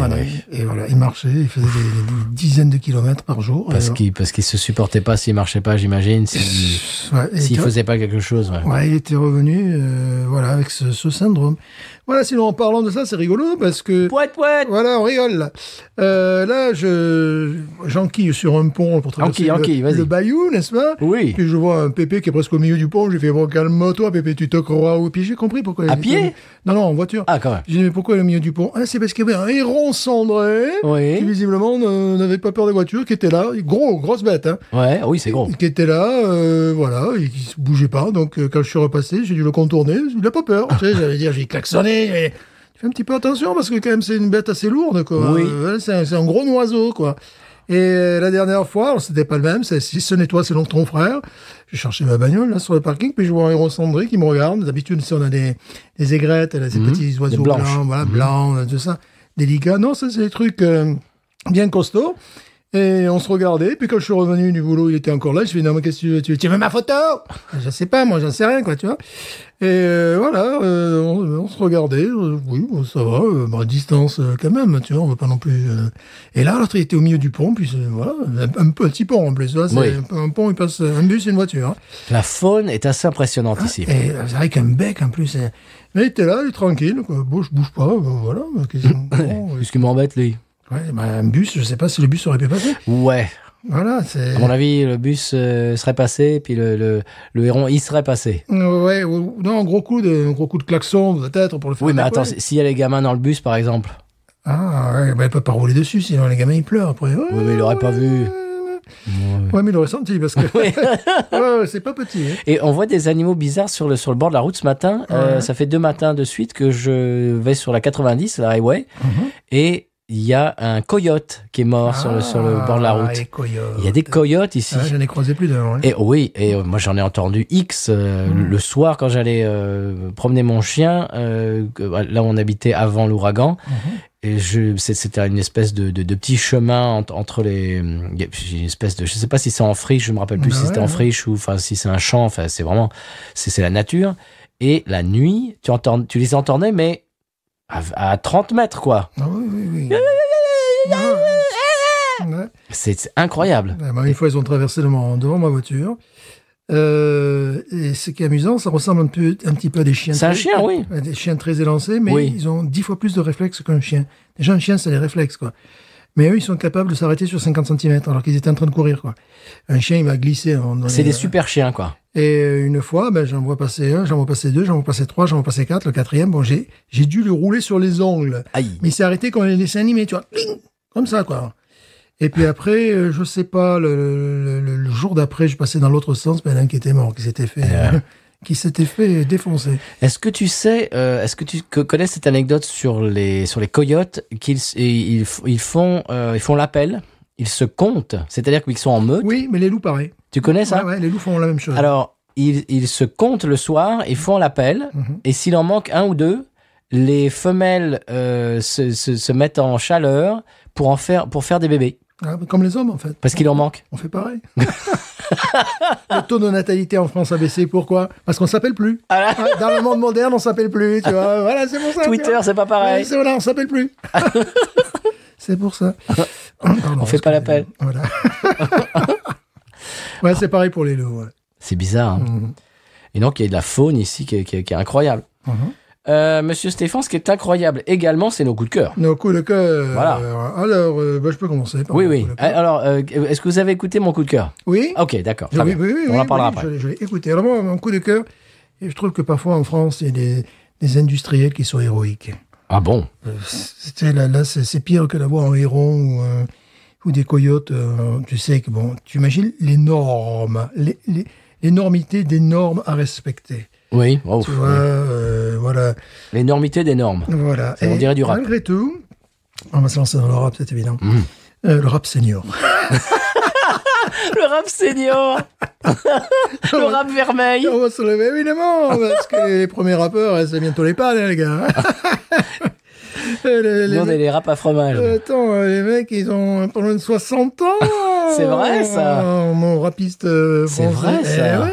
et voilà. il marchait, il faisait des, dizaines de kilomètres par jour. Parce qu'il, parce qu'il se supportait pas s'il marchait pas, j'imagine, s'il, ne faisait pas quelque chose. Ouais. il était revenu, euh, voilà, avec ce syndrome. Voilà, sinon en parlant de ça, c'est rigolo parce que. Pouet, pouet Voilà, on rigole. Euh, là, je j'enquille sur un pont pour traverser le, bayou, n'est-ce pas Oui. Et je vois un Pépé qui est presque au milieu du pont. J'ai fait bon, calme-toi, Pépé, tu te crois où Puis j'ai compris pourquoi. À pied Non, non, en voiture. Ah, quand même. J'ai dit mais pourquoi il est au milieu du pont Ah, c'est parce qu'il y avait un héron cendré qui visiblement n'avait pas peur des voitures, qui était là, gros, grosse bête. Hein. Ouais, ah oui, c'est gros. Qui était là, euh, voilà, qui ne se bougeait pas. Donc euh, quand je suis repassé, j'ai dû le contourner. Il n'a pas peur. tu sais, j'allais dire, j'ai klaxonné tu fais un petit peu attention parce que quand même c'est une bête assez lourde, quoi. Euh, hein, c'est un, gros oiseau, quoi. Et la dernière fois, c'était pas le même, c'est si ce n'est toi, c'est donc ton frère. Je cherchais ma bagnole là sur le parking, puis je vois un héros cendré qui me regarde. D'habitude, si on a des, aigrettes, là, ces mhm. petits oiseaux blancs, voilà, mhm. blancs, ça, délicats. Non, ça c'est des trucs euh, bien costauds. Et on se regardait, puis quand je suis revenu du boulot, il était encore là, je lui ai dit, non, qu'est-ce que tu veux, tu veux ma photo? Je sais pas, moi, j'en sais rien, quoi, tu vois. Et euh, voilà, euh, on, se regardait, euh, oui, ça va, bah, distance quand même, tu vois, on va pas non plus... Et là, l'autre, il était au milieu du pont, puis voilà, un, petit pont en plus, là, un, pont, il passe un bus et une voiture. Hein. La faune est assez impressionnante ah, ici. Et c'est vrai qu'un bec, en plus... Mais il était là, il est tranquille, quoi. Bon, je bouge pas, voilà. Qu'est-ce qui m'embête, lui Ouais, bah, un bus, je sais pas si le bus aurait pu passer. Ouais. Voilà, c'est. À mon avis, le bus euh, serait passé, puis le, le, le héron il serait passé. Ouais, non, un gros coup de, gros coup de klaxon, peut-être, pour le faire. Oui, mais attends, s'il y a les gamins dans le bus, par exemple. Ah, ouais, bah, il peut pas rouler dessus, sinon les gamins, ils pleurent après. oui, mais il l'aurait pas vu. Ouais. mais il aurait senti parce que ouais, c'est pas petit. Hein. Et on voit des animaux bizarres sur le, sur le bord de la route ce matin. Euh, ça fait deux matins de suite que je vais sur la 90, la highway, mhm. et il y a un coyote qui est mort sur, le, sur, le, bord de la ah, route. Il y a des coyotes ici. Ah, j'en ai croisé plus d'un. Et oui, et euh, moi j'en ai entendu X euh, hmm. le soir quand j'allais euh, promener mon chien, là où on habitait avant l'ouragan. Mhm. Et je, c'était une espèce de, de, de petit chemin entre les, une espèce de, je sais pas si c'est en friche, je me rappelle plus bah si c'était en friche ou enfin si c'est un champ, enfin c'est vraiment, c'est la nature. Et la nuit, tu entends, tu les entendais, mais à, 30 mètres, quoi. Ah c'est incroyable. Eh ben, une fois, ils ont traversé devant ma voiture. Euh, et ce qui est amusant, ça ressemble un, petit peu à des chiens. C'est un chien, oui. des chiens très élancés, mais ils ont dix fois plus de réflexes qu'un chien. Déjà, un chien, c'est les réflexes, quoi. Mais eux, ils sont capables de s'arrêter sur 50 cm alors qu'ils étaient en train de courir, quoi. Un chien, il va glisser. C'est des super chiens, quoi. Et euh, une fois, ben, j'en vois passer un, j'en vois passer deux, j'en vois passer trois, j'en vois passer quatre, le quatrième, bon, j'ai, dû le rouler sur les ongles. Mais il s'est arrêté quand les laissé animé, tu vois. Comme ça, quoi. Et puis après, euh, je sais pas, le, jour d'après, je passais dans l'autre sens, ben, l'un qui était mort, qui s'était fait, eh qui s'était fait défoncer. Est-ce que tu sais, euh, est-ce que tu connais cette anecdote sur les, sur les coyotes qu'ils, ils, font, ils font l'appel? ils se comptent, c'est-à-dire qu'ils sont en meute. Oui, mais les loups, pareil. Tu connais ça ouais, les loups font la même chose. Alors, ils, se comptent le soir ils font l'appel. Mhm. Et s'il en manque un ou deux, les femelles euh, se, mettent en chaleur pour, en faire, pour faire des bébés. Ah, comme les hommes, en fait. Parce qu'il en manque. On fait pareil. le taux de natalité en France a baissé. Pourquoi Parce qu'on s'appelle plus. Ah dans le monde moderne, on s'appelle plus. Tu vois voilà, c'est pour ça. Twitter, c'est pas pareil. Voilà, on s'appelle plus. c'est pour ça. On on fait pas l'appel. Voilà. c'est pareil pour les loups. C'est bizarre. Hein. Mhm. Et donc, il y a de la faune ici qui est, incroyable. Mhm. Euh, monsieur Stéphane, ce qui est incroyable également, c'est nos coups de cœur. Nos coups de cœur. Voilà. Euh, alors, euh, bah, je peux commencer. oui, oui. Alors, est-ce que vous avez écouté mon coup de cœur Oui. Ok, d'accord. on en parlera après. Je, l'ai écouté. Alors, mon coup de cœur, je trouve que parfois en France, il y a des industriels qui sont héroïques. Ah bon euh, C'était là, là c'est pire que d'avoir un héron ou, des coyotes. Euh, tu sais que bon, tu imagines l'énorme, l'énormité des normes à respecter. Oui, tu vois, euh, voilà. L'énormité des normes. Voilà. on dirait du rap. Malgré tout, on va se lancer dans le rap, c'est évident. l'europe mmh. le rap senior. le rap senior, le rap vermeil. On va se lever évidemment, parce que les premiers rappeurs, eh, c'est bientôt les pâles hein, les gars. Hein. les, on est les rap à fromage. Attends, euh, les mecs, ils ont pas loin de 60 ans. c'est vrai hein. ça. Oh, mon rapiste euh, C'est vrai ça. Eh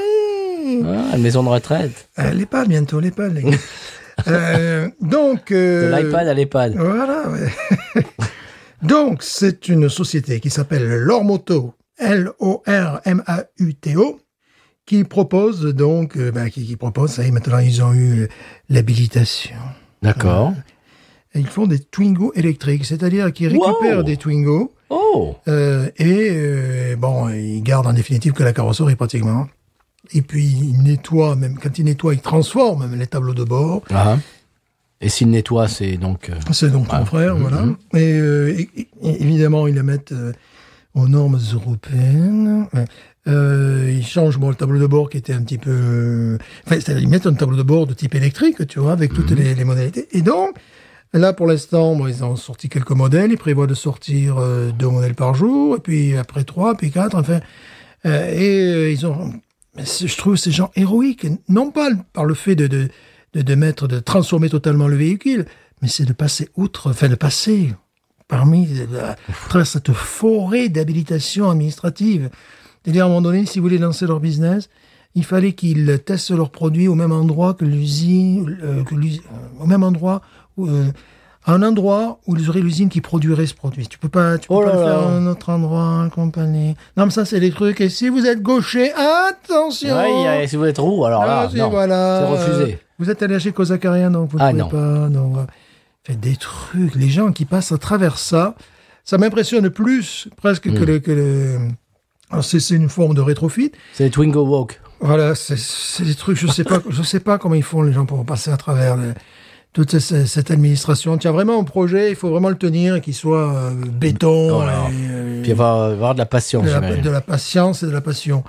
oui. Ah, maison de retraite. Euh, les bientôt, les les gars. donc. de l'iPad à l'EHPAD. Voilà. Ouais. donc, c'est une société qui s'appelle Lormoto, L-O-R-M-A-U-T-O, qui propose donc, euh, ben, qui, propose, ça y maintenant ils ont eu l'habilitation. D'accord. ils font des Twingo électriques, c'est-à-dire qu'ils récupèrent des Twingo. Oh. Euh, et euh, bon, ils gardent en définitive que la carrosserie pratiquement. Et puis ils nettoient, même quand ils nettoient, ils transforment les tableaux de bord. Ah. Et s'ils nettoient, c'est donc. c'est donc mon frère, mm-hmm. voilà. et, évidemment, ils la mettent aux normes européennes. Euh, ils changent bon, le tableau de bord qui était un petit peu... Enfin, c'est-à-dire ils mettent un tableau de bord de type électrique, tu vois, avec toutes mhm. les, les, modalités. Et donc, là, pour l'instant, ils ont sorti quelques modèles. Ils prévoient de sortir euh, deux modèles par jour, et puis après trois, puis quatre, enfin... Euh, et euh, ils ont... Je trouve ces gens héroïques, non pas par le fait de, de, de, de mettre, de transformer totalement le véhicule, mais c'est de passer outre, enfin de passer parmi la, euh, cette forêt d'habilitation administrative. C'est-à-dire, un moment donné, si vous voulez lancer leur business, il fallait qu'ils testent leurs produits au même endroit que l'usine, euh, euh, au même endroit à un endroit où ils auraient l'usine qui produirait ce produit. Tu peux pas, tu peux oh pas faire un autre endroit, compagnie. Non, mais ça, c'est les trucs. Et si vous êtes gaucher, attention! Oui, et si vous êtes roux, alors ah, là, c'est refusé. vous êtes allergique aux acariens, donc vous ne ah, pouvez pas, non fait des trucs. Les gens qui passent à travers ça, ça m'impressionne plus presque que hmm. le. Ah, c'est une forme de rétrofit. C'est Twingo Walk. Voilà, c'est des trucs, je sais pas, je sais pas comment ils font les gens pour passer à travers toute cette administration tient vraiment au projet, il faut vraiment le tenir qu'il soit euh, béton. puis il va euh, avoir de la patience. De la, de la, patience et de la passion.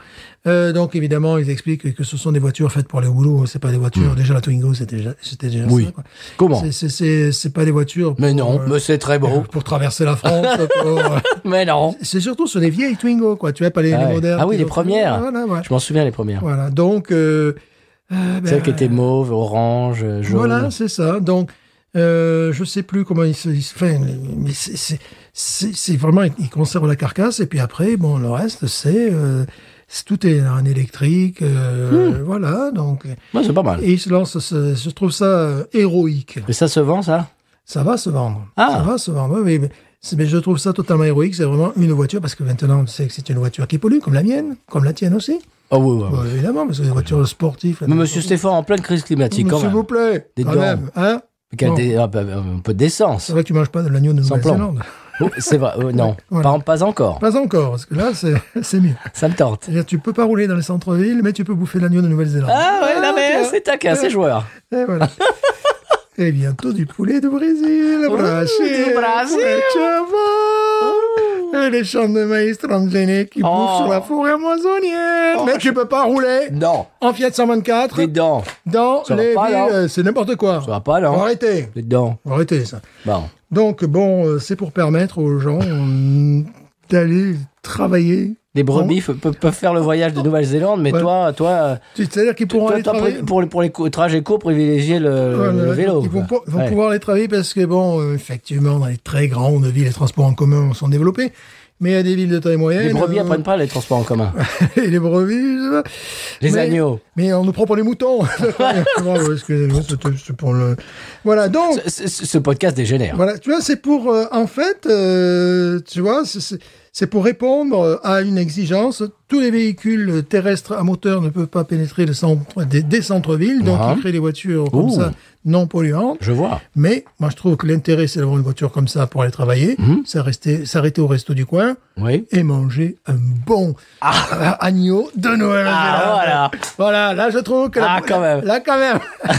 Euh, donc évidemment, ils expliquent que ce sont des voitures faites pour les boulots, hein. c'est pas des voitures. Hmm. Déjà la Twingo, c'était déjà, c'était déjà oui. ça. Quoi. Comment C'est pas des voitures. mais non, mais c'est très beau. Pour traverser la France. mais non. C'est surtout sur les vieilles Twingo, quoi. Tu vois pas les, ah modernes. Ah oui, les, premières. Je m'en souviens les premières. Voilà. Donc euh, Celle ben, qui était mauve, orange, euh, jaune. Voilà, c'est ça. Donc, euh, je sais plus comment ils se, Enfin, mais c'est vraiment, Ils conservent la carcasse et puis après, bon, le reste, c'est euh, tout est en électrique, hmm. voilà. Donc, c'est pas mal. Et il se lance, je trouve ça héroïque. Mais ça se vend, ça Ça va se vendre. Ah. Ça va se vendre. Mais, mais je trouve ça totalement héroïque. C'est vraiment une voiture parce que maintenant, on sait que c'est une voiture qui pollue, comme la mienne, comme la tienne aussi. Oh oui, oui, évidemment, mais c'est les voitures sportives. Mais monsieur Stéphane, en pleine crise climatique, quand S'il vous plaît, Des quand hein un peu d'essence C'est vrai que tu manges pas de l'agneau de Nouvelle-Zélande. Oh, c'est vrai, euh, non, pas, encore. Pas encore, parce que là, c'est mieux. Ça me tente. tu peux pas rouler dans les centres-villes, mais tu peux bouffer l'agneau de Nouvelle-Zélande. Ah ouais, ah, non mais c'est taquin, c'est joueur. Et voilà. Et bientôt du poulet du Brésil. Brasil, Brésil euh, les champs de maïs transgéniques qui poussent sur la oh. forêt amazonienne. Oh. Mais tu peux pas rouler. Non. En Fiat 124. Dans les euh, c'est n'importe quoi. Ça va pas, Arrêtez. ça. Bon. Donc, bon, euh, c'est pour permettre aux gens d'aller travailler les brebis peuvent, faire le voyage de Nouvelle-Zélande, mais toi, toi, euh, cest pour, les trajets courts privilégier le, vélo. Ils vont, pouvoir les travailler parce que bon, euh, effectivement, dans les très grandes villes, les transports en commun sont développés. Mais il y a des villes de taille moyenne. Les brebis n'apprennent euh, pas les transports en commun. et les brebis. Euh, les agneaux. Mais on nous prend pour les moutons. excusez-moi, pour le. Voilà, donc. Ce, podcast dégénère. Voilà, tu vois, c'est pour. Euh, en fait, tu vois, c'est pour répondre à une exigence. Tous les véhicules terrestres à moteur ne peuvent pas pénétrer le centre, des, centres-villes, donc ah. ils créent des voitures comme ça, non polluantes. Je vois. Mais moi, je trouve que l'intérêt, c'est d'avoir une voiture comme ça pour aller travailler, mhm. s'arrêter au resto du coin oui. et manger un bon ah. euh, agneau de Noël. Ah, voilà. Voilà, là, je trouve que... Ah, quand même. Là, quand même.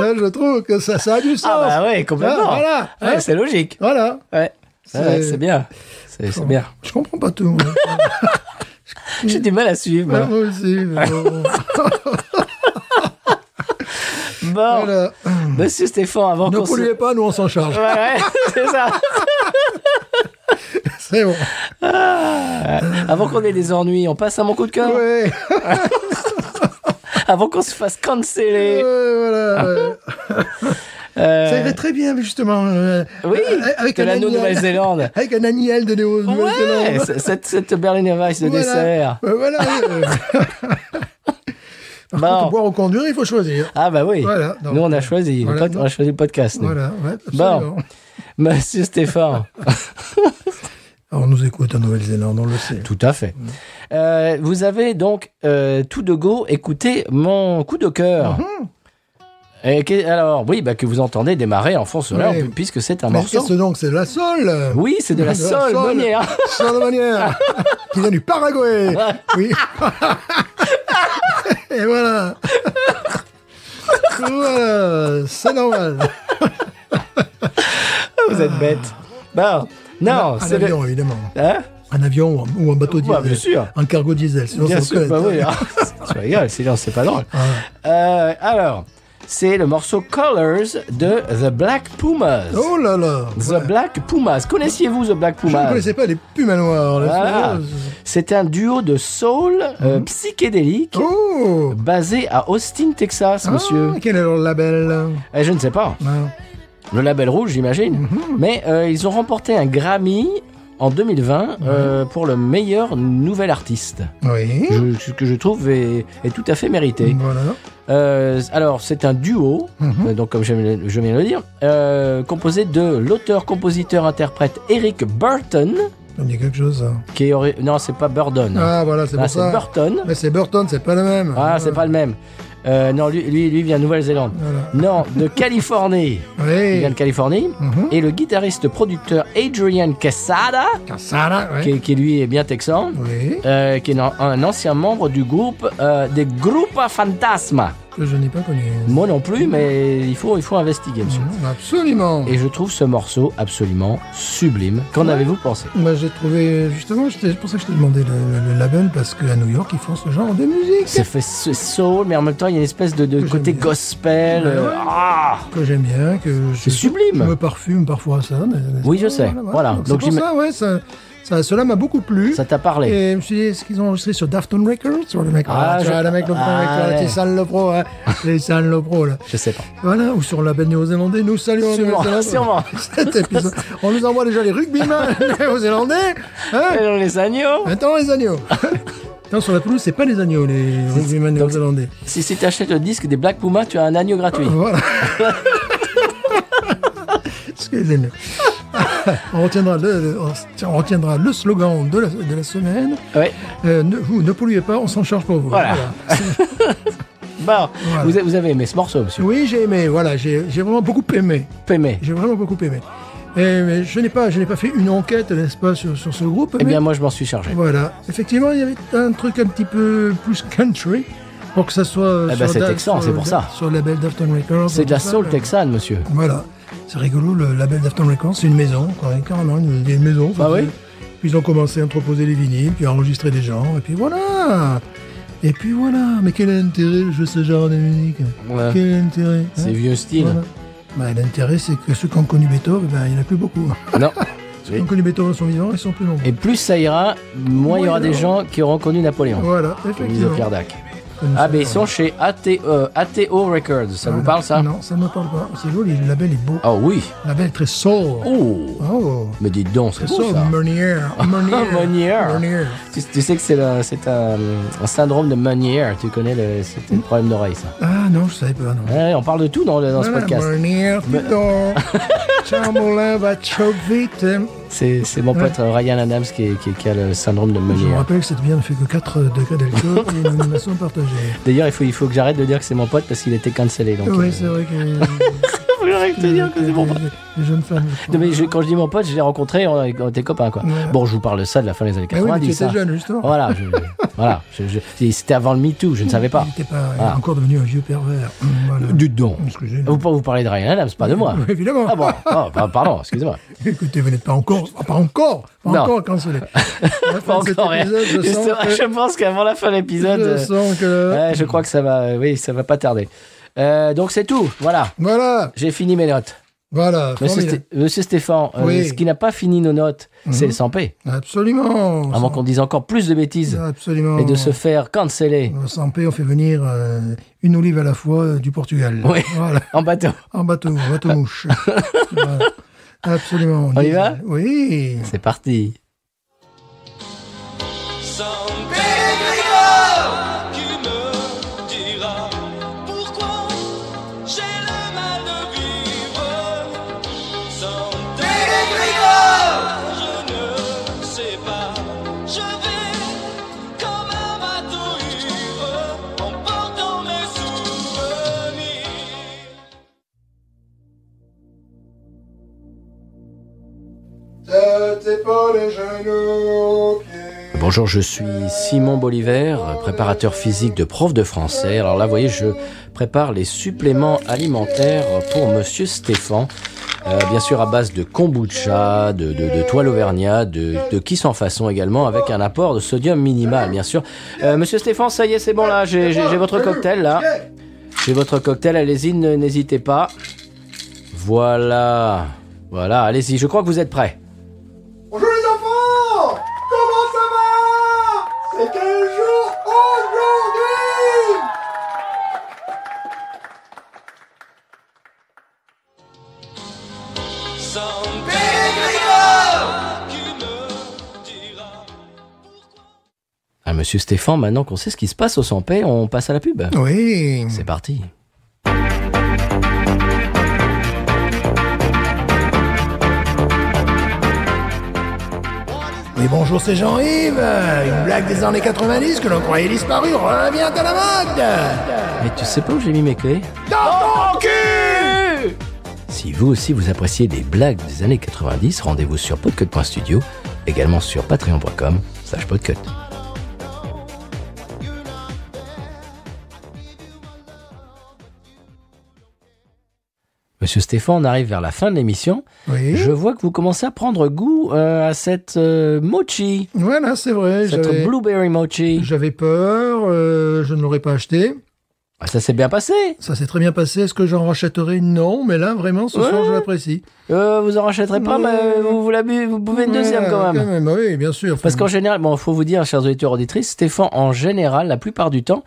je trouve que ça, ça a du sens. Ah, bah oui, complètement. voilà. Ouais, hein C'est logique. Voilà. Ouais. C'est bien. C'est bien. Je comprends pas tout. J'ai du mal à suivre. Moi aussi, voilà. monsieur Stéphane, avant qu'on Ne pas, nous on s'en charge. Ouais, c'est ça. c'est bon. Ah, avant qu'on ait des ennuis, on passe à mon coup de cœur. Ouais. avant qu'on se fasse canceller. Ouais, voilà. Ah. Euh. Ça irait très bien, justement. Euh, oui, euh, avec de l'anneau Nouvelle-Zélande. avec un annuel de Nouvelle-Zélande. Ouais, cette, cette Berliner Weiss de voilà. dessert. voilà. Par boire ou conduire, il faut choisir. Ah bah oui. Voilà, Nous, on a choisi. on a choisi le podcast. Voilà, ouais, bon, monsieur Stéphane. on nous écoute en Nouvelle-Zélande, on le sait. Tout à fait. Euh, vous avez donc euh, tout de go écouté mon coup de cœur. Mhm. Et alors, oui, bah, que vous entendez démarrer en fond puisque c'est un morceau. C'est donc C'est de la sol Oui, c'est de, la sol, manière. Sol de manière Qui vient du Paraguay Oui et voilà. voilà. C'est normal. Ah, vous êtes bête. Non, ah. non. c'est avion, évidemment. Hein un avion ou un, bateau diesel. bien sûr. Un cargo diesel, sinon bien sûr, bah ah, c'est pas drôle. Euh, alors, c'est le morceau Colors de The Black Pumas. Oh là là The Black Pumas. Connaissiez-vous The Black Pumas Je ne connaissais pas les Pumas noirs. C'est un duo de soul euh, mhm. psychédélique oh. basé à Austin, Texas, ah, monsieur. Quel est leur label Et eh, Je ne sais pas. Le label rouge, j'imagine. Mhm. Mais euh, ils ont remporté un Grammy en 2020 euh, pour le meilleur nouvel artiste. Oui. ce que je trouve est, tout à fait mérité. Voilà. Euh, alors, c'est un duo, mhm. euh, donc comme je, viens de le dire, composé de l'auteur, compositeur, interprète Eric Burton. me quelque chose. Hein. Qui aurait... Non, c'est pas Burton. Ah, voilà, c'est ah, C'est Burton. Mais c'est Burton, c'est pas le même. Ah, c'est ah. pas le même. Euh, non, lui, lui, vient de Nouvelle-Zélande. Non, de Californie. Oui. Il vient de Californie. Mhm. Et le guitariste producteur Adrian Quesada, qui, lui est bien texan, oui. Euh, qui est un, ancien membre du groupe euh, des Grupa Fantasma que je n'ai pas connu. Moi non plus, mais il faut, il faut investiguer, monsieur. absolument. Et je trouve ce morceau absolument sublime. Qu'en avez-vous pensé Moi, J'ai trouvé, justement, c'est pour ça que je t'ai demandé le, label, parce qu'à New York, ils font ce genre de musique. C'est fait soul, mais en même temps, il y a une espèce de, côté gospel. Euh, ah que j'aime bien. que C'est sublime. Je me parfume parfois à ça. oui, je sais. Voilà. Donc, ça, ouais, ça cela m'a beaucoup plu. Ça t'a parlé. Et je me suis dit, est-ce qu'ils ont enregistré sur Dafton Records Sur le mec, ah, tu le mec, le ah, mec, ouais. sale le pro, hein. les sales le pro, là. Je sais pas. Voilà, ou sur la belle néo-zélandais, nous saluons sûrement, sûrement. On nous envoie déjà les rugbyman hein, néo-zélandais. Hein les agneaux. Attends, les agneaux. Non, sur la pelouse, c'est pas les agneaux, les rugbyman néo-zélandais. Si, tu achètes le disque des Black Pumas, tu as un agneau gratuit. Voilà. excusez moi on, retiendra le, on, retiendra le slogan de la, de la semaine. Euh, ne, vous ne polluez pas, on s'en charge pour vous. Voilà. vous avez aimé ce morceau, monsieur Oui, j'ai aimé, voilà, j'ai vraiment beaucoup aimé. Aimé. J'ai vraiment beaucoup aimé. Et, mais je n'ai pas, je n'ai pas fait une enquête, n'est-ce pas, sur, ce groupe. Eh bien, moi, je m'en suis chargé. Voilà. Effectivement, il y avait un truc un petit peu plus country. Pour que ça soit. Euh, eh ben, c'est texan, c'est pour ça. Sur le label Dafton Records. C'est de la soul texane, monsieur. Voilà. C'est rigolo, le label Dafton Records, c'est une maison, hein, carrément, a une maison. Ah oui Puis ils ont commencé à entreposer les vinyles, puis à enregistrer des gens, et puis voilà Et puis voilà Mais quel intérêt de ce genre de musique Quel intérêt hein C'est vieux style. Bah, l'intérêt, c'est que ceux qui ont connu Beethoven, ben, il n'y en a plus beaucoup. Non Ceux qui ont connu Beethoven sont vivants, ils sont plus nombreux. Et plus ça ira, moins il y aura des gens qui auront connu Napoléon. Voilà, effectivement. Ah, mais ils sont chez ATO, euh, Records. Ça vous ah, parle, ça Non, ça ne me parle pas. C'est joli, le label est beau. Ah oui Le label est très soul. Oh. oh, Mais dis donc, c'est beau, ça. Meunier. Meunier. Tu, sais que c'est un, syndrome de Meunier. Tu connais le, problème d'oreille, ça Ah non, je savais pas. Non. on parle de tout dans, ce ah, podcast. C'est mon pote euh, Ryan Adams qui, qui, qui, a le syndrome de Meunier. Je me rappelle que cette bière ne fait que 4 euh, degrés d'alcool et une animation partagée. D'ailleurs, il faut, il faut que j'arrête de dire que c'est mon pote parce qu'il était cancellé. Oui, euh, c'est vrai que. te dire que c'est mais quand je dis mon pote, je l'ai rencontré, on était copains, quoi. Bon, je vous parle de ça de la fin des années 90. Ah voilà, voilà. c'était avant le MeToo, je ne savais pas. Il n'était encore devenu un vieux pervers. du don excusez Vous, vous parlez de Ryan c'est pas de moi. évidemment. Ah bon, oh, bah, pardon, excusez-moi. Écoutez, vous n'êtes pas encore, ah, pas encore, pas encore cancelé. Pas encore. je pense qu'avant la fin de l'épisode, je je crois que ça va, oui, ça va pas tarder. Euh, donc c'est tout, voilà. Voilà. J'ai fini mes notes. Voilà. Monsieur, Stéphane, euh, ce qui n'a pas fini nos notes, mhm. c'est le p Absolument. Avant qu'on dise encore plus de bêtises. Absolument. Et de se faire canceller. Le 100p on fait venir euh, une olive à la fois du Portugal. Oui. Voilà. en bateau. En bateau, bateau mouche. Absolument. On, y va Oui. C'est parti. Bonjour, je suis Simon Bolivar, préparateur physique de prof de français. Alors là, vous voyez, je prépare les suppléments alimentaires pour Monsieur Stéphane. Euh, bien sûr à base de kombucha, de, de, toile auvergnat, de, de sans en façon également, avec un apport de sodium minimal, bien sûr. Euh, Monsieur Stéphane, ça y est, c'est bon là, j'ai votre cocktail là. J'ai votre cocktail, allez-y, n'hésitez pas. Voilà, voilà, allez-y, je crois que vous êtes prêt. Monsieur Stéphane, maintenant qu'on sait ce qui se passe au Sampé, on passe à la pub. Oui. C'est parti. Oui, bonjour, c'est Jean-Yves. Une blague des années 90 que l'on croyait disparue revient à la mode. Mais tu sais pas où j'ai mis mes clés Dans ton cul Si vous aussi vous appréciez des blagues des années 90, rendez-vous sur podcut.studio, également sur patreon.com slash podcut. Monsieur Stéphane, on arrive vers la fin de l'émission. Je vois que vous commencez à prendre goût euh, à cette euh, mochi. Voilà, c'est vrai. Cette blueberry mochi. J'avais peur, euh, je ne l'aurais pas acheté. Ah, ça s'est bien passé. Ça s'est très bien passé. Est-ce que j'en rachèterai Non, mais là, vraiment, ce soir, je l'apprécie. vous en rachèterez pas, mais vous, vous, vous pouvez une deuxième quand même. Ah oui, bien sûr. Parce qu'en général, il faut vous dire, chers auditeurs auditrices, Stéphane, en général, la plupart du temps,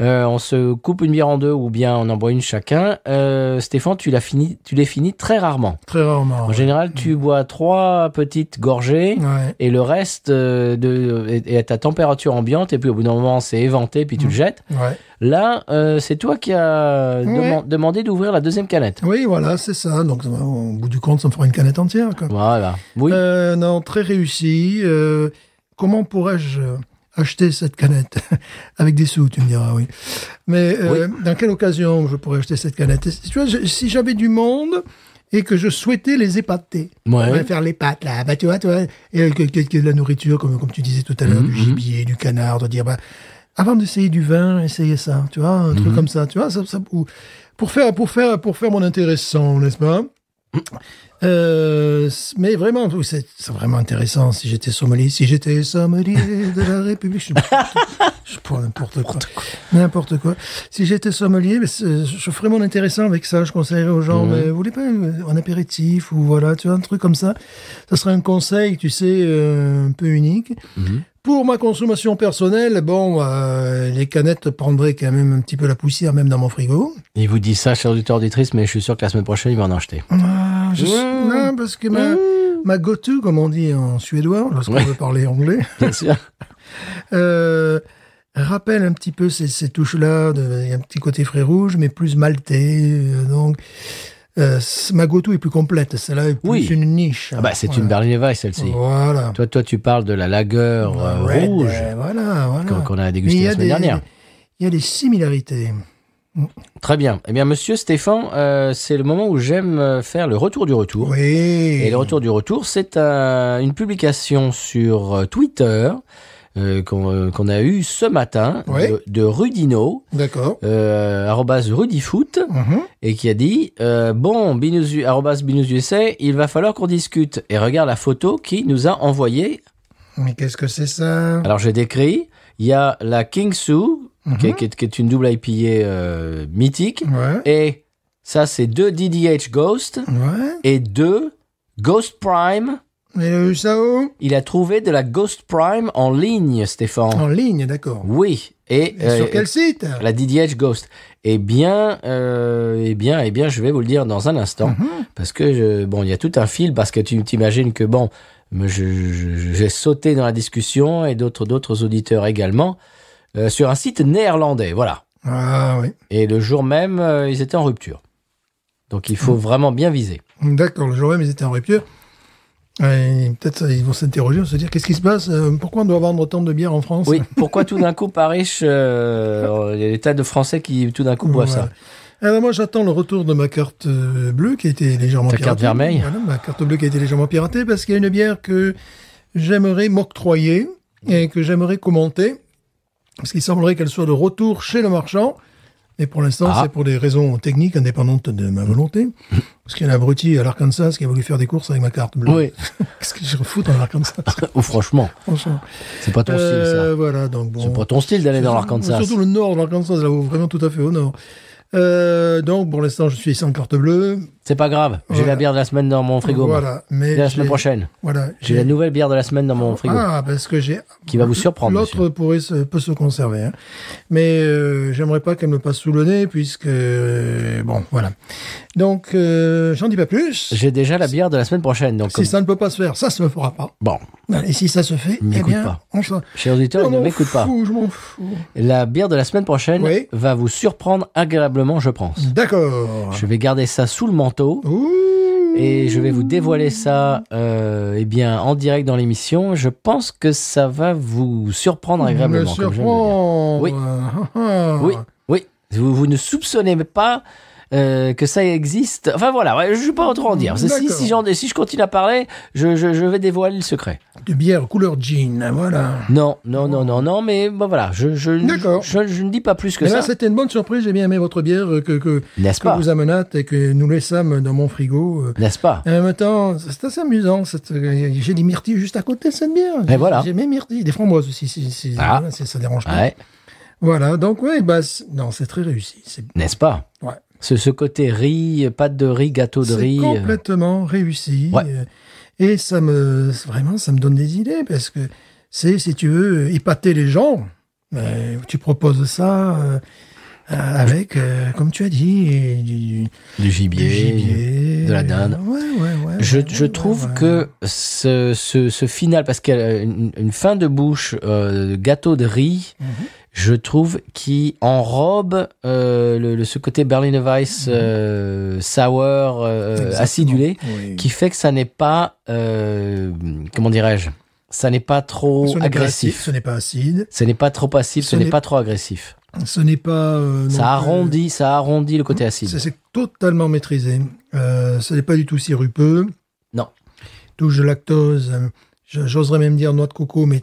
euh, on se coupe une bière en deux ou bien on en boit une chacun. Euh, Stéphane, tu l'as fini, tu les finis très rarement. Très rarement. En général, tu mm. bois trois petites gorgées et le reste euh, est, à ta température ambiante et puis au bout d'un moment, c'est éventé puis tu le mm. jettes. Là, c'est toi qui as demandé d'ouvrir la deuxième canette. Oui, voilà, c'est ça. Donc, au bout du compte, ça me fera une canette entière. Voilà. non, très réussi. comment pourrais-je acheter cette canette avec des sous, tu me diras, oui. Mais euh, dans quelle occasion je pourrais acheter cette canette Si, si j'avais du monde et que je souhaitais les épater, ouais. faire les pâtes là, bah, tu vois, et euh, de la nourriture comme comme tu disais tout à l'heure, du mhm, mhm. gibier, du canard, de dire bah avant d'essayer du vin, essayez ça, tu vois, un truc mhm. comme ça, tu vois, faire pour faire pour faire mon intéressant, n'est-ce pas euh, mais vraiment, c'est vraiment intéressant. Si j'étais sommelier, si j'étais sommelier de la République, pour n'importe quoi. N'importe quoi. Si j'étais sommelier, je ferais mon intéressant avec ça. Je conseillerais aux gens, vous voulez pas euh, un apéritif ou voilà, tu vois, un truc comme ça. Ça serait un conseil, tu sais, euh, un peu unique. Mhm. Pour ma consommation personnelle, bon, euh, les canettes prendraient quand même un petit peu la poussière, même dans mon frigo. Il vous dit ça, cher auditeur auditrice, mais je suis sûr que la semaine prochaine, il va en acheter. Ah, non, parce que ma, ma go-to, comme on dit en suédois, lorsqu'on veut parler anglais. Bien sûr. euh, rappelle un petit peu ces, touches-là, un petit côté frais rouge, mais plus maltais. Euh, donc, euh, est plus complète, celle-là est plus oui. une niche. Ah bah, c'est une Berliner Weiss celle-ci. Voilà. Toi, toi, tu parles de la lagueur bah rouge ben voilà, qu'on a dégustée la semaine dernière. Il y a des similarités. Très bien. Eh bien, monsieur Stéphane, euh, c'est le moment où j'aime euh, faire le retour du retour. Oui. Et le retour du retour, c'est une publication sur Twitter euh, euh, qu'on a eu ce matin de, Rudino, d'accord, euh, Rudifoot, mhm. et qui a dit bon il va falloir qu'on discute. Et regarde la photo qui nous a envoyé. Mais qu'est-ce que c'est ça Alors j'ai décrit, Il y a la King Sue, mhm. Qui, est, une double IPA mythique. Et ça, c'est deux DDH Ghost et deux Ghost Prime il a ça où Il a trouvé de la Ghost Prime en ligne, Stéphane. En ligne, d'accord. Oui. Et, sur euh, quel site La DDH Ghost. Eh bien, euh, eh bien, et eh bien, je vais vous le dire dans un instant, mhm. parce que je, bon, il y a tout un fil, parce que tu t'imagines que bon, j'ai sauté dans la discussion et d'autres auditeurs également euh, sur un site néerlandais, voilà. Ah oui. Et le jour même, euh, ils étaient en rupture. Donc il faut mhm. vraiment bien viser. D'accord, le jour même, ils étaient en rupture. Peut-être euh, ils vont s'interroger, se dire qu'est-ce qui se passe, euh, pourquoi on doit vendre autant de bière en France Oui, pourquoi tout d'un coup Paris, euh, il y a des tas de Français qui tout d'un coup boivent ça. Alors moi j'attends le retour de ma carte bleue qui a été légèrement Ta carte vermeille Ma carte bleue qui a été légèrement piratée parce qu'il y a une bière que j'aimerais m'octroyer et que j'aimerais commenter parce qu'il semblerait qu'elle soit de retour chez le marchand. Mais pour l'instant, ah. c'est pour des raisons techniques indépendantes de ma volonté. Parce qu'il y a un abruti à l'Arkansas qui a voulu faire des courses avec ma carte bleue. Oui. Qu'est-ce que je refoute dans l'Arkansas Franchement. franchement. C'est pas ton style, ça. Euh, voilà, donc bon. C'est pas ton style d'aller dans l'Arkansas. Surtout le nord de l'Arkansas, là vraiment tout à fait au nord. Euh, donc, pour l'instant, je suis ici en carte bleue. C'est pas grave, j'ai la bière de la semaine dans mon frigo. Voilà, mais la semaine prochaine. Voilà, j'ai la nouvelle bière de la semaine dans mon ah, frigo. Ah, parce que j'ai qui va vous surprendre. L'autre pourrait peut se conserver, hein. mais euh, j'aimerais pas qu'elle me passe sous le nez puisque euh, bon, voilà. Donc euh, j'en dis pas plus. J'ai déjà la bière de la semaine prochaine, donc si ça ne peut pas se faire, ça se fera pas. Bon. Et si ça se fait, eh bien, pas. on Chers auditeurs, ne m'écoute pas. Je m'en fous. La bière de la semaine prochaine va vous surprendre agréablement, je pense. D'accord. Je vais garder ça sous le menton et je vais vous dévoiler ça euh, eh bien, en direct dans l'émission. Je pense que ça va vous surprendre agréablement. Ah, ah. Oui. oui. vous ne soupçonnez pas euh, que ça existe. Enfin voilà, je ne suis pas trop en dire. Si, si, si, je continue à parler, je, je, vais dévoiler le secret. De bière couleur jean, voilà. Non, non, non, non, non, mais bon, bah, voilà, je, je, ne dis pas plus que ça. C'était une bonne surprise, j'ai bien aimé votre bière euh, que, que, que vous amenâtes et que nous laissâmes dans mon frigo. Euh. N'est-ce pas En même temps, c'est assez amusant. J'ai des myrtilles juste à côté de cette bière. voilà. J'ai mes myrtilles, des framboises aussi, si, si ah. ça dérange pas. Voilà, donc oui, bah, non, c'est très réussi. N'est-ce pas Ouais ce, ce, côté riz, pâte de riz, gâteau de riz. Euh. complètement réussi. Et ça me, vraiment, ça me donne des idées parce que c'est, si tu veux, épater les gens. Ben, tu proposes ça euh, ah, avec, euh, comme tu as dit, du, gibier, de la dinde. je, je trouve que ce, ce, final, parce qu'il y a une, fin de bouche gâteau de riz, mhm je trouve, qui enrobe euh, le, ce côté Berlin Weiss mhm. euh, sour, euh, acidulé, qui fait que ça n'est pas, comment dirais-je, ça n'est pas trop agressif. ce n'est pas acide. Ce n'est pas trop acide, ce, n'est pas trop agressif. Ce n'est pas. ça arrondit, ça arrondit le côté hmm. acide. C'est totalement maîtrisé. ce n'est pas du tout sirupeux. Non. Touche de lactose. J'oserais même dire noix de coco, mais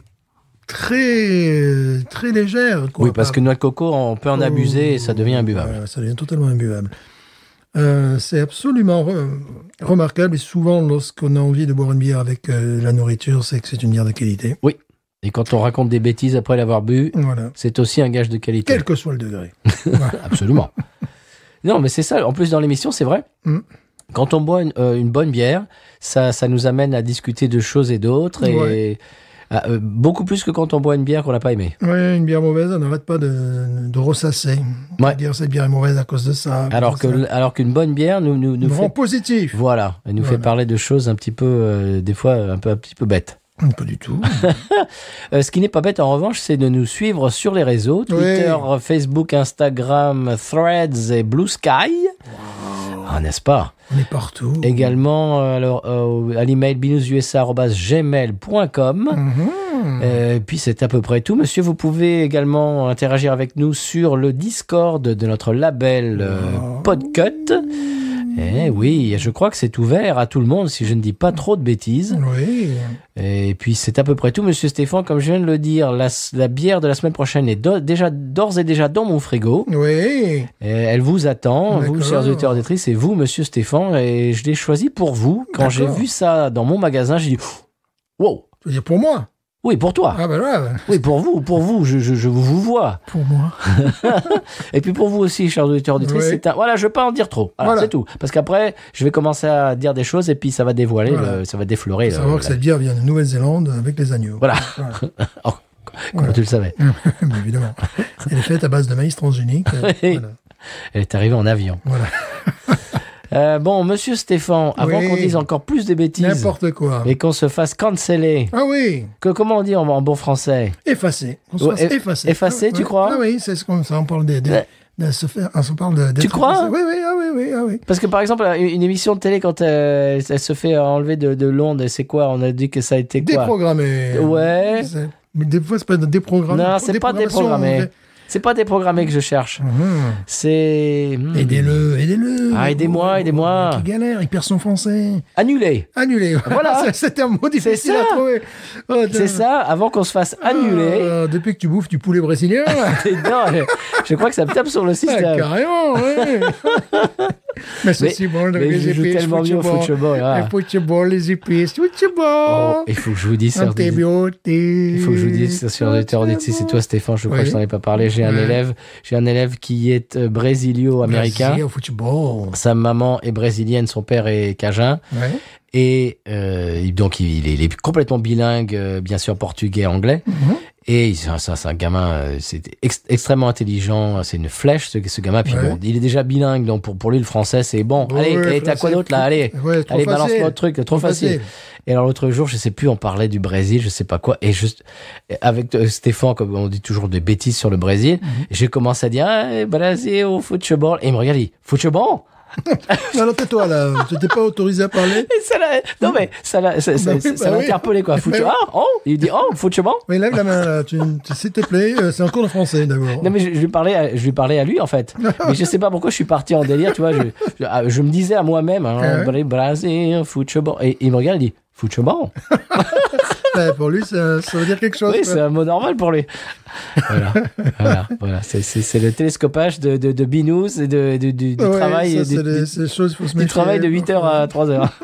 très très légère. Oui, parce que noix de coco, on peut en oh, abuser et ça devient imbuvable. ça devient totalement imbuvable. Euh, c'est absolument remarquable et souvent lorsqu'on a envie de boire une bière avec euh, la nourriture, c'est que c'est une bière de qualité. Oui. Et quand on raconte des bêtises après l'avoir bu, c'est aussi un gage de qualité. Quel que soit le degré. Absolument. non, mais c'est ça. En plus, dans l'émission, c'est vrai. Mm. Quand on boit euh, une, bonne bière, ça, ça, nous amène à discuter de choses et d'autres. Ah, euh, beaucoup plus que quand on boit une bière qu'on n'a pas aimée. Oui, une bière mauvaise, on n'arrête pas de, de ressasser. Ouais. Dire cette bière est mauvaise à cause de ça. Alors que alors qu'une bonne bière nous nous, nous rend positif. Voilà, elle nous fait parler de choses un petit peu euh, des fois un peu un petit peu bêtes. Hum, pas du tout. Euh, ce qui n'est pas bête en revanche, c'est de nous suivre sur les réseaux Twitter, Facebook, Instagram, Threads et Blue Sky. Ah, n'est-ce pas On est partout. Également, euh, alors, euh, à l'email binoususa.gmail.com. Mhm. Euh, puis, c'est à peu près tout. Monsieur, vous pouvez également interagir avec nous sur le Discord de notre label oh. Podcut. Eh oui, je crois que c'est ouvert à tout le monde, si je ne dis pas trop de bêtises. Oui. Et puis c'est à peu près tout, Monsieur Stéphane. Comme je viens de le dire, la, bière de la semaine prochaine est déjà d'ores et déjà dans mon frigo. Oui. elle vous attend, vous, chers auditeurs auditrices, et vous, Monsieur Stéphane. Et je l'ai choisi pour vous. Quand j'ai vu ça dans mon magasin, j'ai dit, oh, wow. C'est pour moi. Oui, pour toi. Ah ben ouais, bah. Oui, pour vous, pour vous, je, je, vous vois. Pour moi. et puis pour vous aussi, chers auditeurs auditrices, oui. un... voilà, je ne vais pas en dire trop. Voilà, c'est tout. Parce qu'après, je vais commencer à dire des choses et puis ça va dévoiler, ça va déflorer. Il savoir que cette bière vient de Nouvelle-Zélande avec les agneaux. Voilà. Oh, comme tu le savais. évidemment. Elle est faite à base de maïs transgénique. Elle est arrivée en avion. Voilà. Euh, bon, monsieur Stéphane, avant qu'on dise encore plus de bêtises. quoi. Et qu'on se fasse canceller. Ah oui. Que, comment on dit en, bon français Effacer. effacer. Ah tu crois Ah oui, c'est ce qu'on on parle De se faire, on parle de, tu crois oui oui, ah oui, oui, Parce que par exemple, une émission de télé, quand euh, elle, se fait enlever de, de l'onde, c'est quoi On a dit que ça a été quoi Déprogrammé. Ouais. Mais des fois, c'est pas déprogrammé. Non, c'est pas déprogrammé. C'est pas des programmés que je cherche. Mhm. C'est. Hmm. Aidez-le, aidez-le. Ah, aidez-moi, oh, aidez-moi. Il galère, il perd son français. Annulé. Annulé. Voilà. C'était un mot difficile à trouver. Oh, c'est ça, avant qu'on se fasse annuler. Oh, depuis que tu bouffes du poulet brésilien. non, je, crois que ça me tape sur le ah, système. carrément, oui mais c'est si bon, le Je épices. tellement mieux au football. Le ah. football, les épices, football. il faut que je vous dise Il faut que je vous dise ça sur c'est toi, Stéphane, je crois que je t'en ai pas parlé. J'ai j'ai un élève, j'ai un élève qui est euh, brésilio-américain. football Sa maman est brésilienne, son père est cajun. Et euh, donc il est, complètement bilingue, euh, bien sûr portugais, anglais. Mhm. Et c'est un gamin, euh, c'est extrêmement intelligent, c'est une flèche ce, gamin. Puis bon, il est déjà bilingue, donc pour, lui le français c'est bon. allez, t'as quoi d'autre là Allez, allez balance moi le truc, trop, facile. Et alors l'autre jour, je sais plus, on parlait du Brésil, je sais pas quoi, et juste avec euh, Stéphane, comme on dit toujours des bêtises sur le Brésil, mhm. j'ai commencé à dire ah, Brésil au football, et il me regarde, il football non, non, tais-toi là, tu n'étais pas autorisé à parler. non mais ça l'a bah bah interpellé quoi. Foutu... Bah ah, oh, il dit oh, bon. Mais lève la main là, tu, s'il te plaît, euh, c'est un cours de français d'abord. Non mais je, lui parlais, à, je lui parlais à lui en fait. mais je sais pas pourquoi je suis parti en délire, tu vois. Je, ah, me disais à moi-même, hein, et il me regarde, il dit bon. Ben, pour lui, ça, veut dire quelque chose. Oui, c'est un mot normal pour lui. voilà, voilà, voilà. C'est le télescopage de, de, et de, du, travail. des, faut se du travail de 8h à 3h.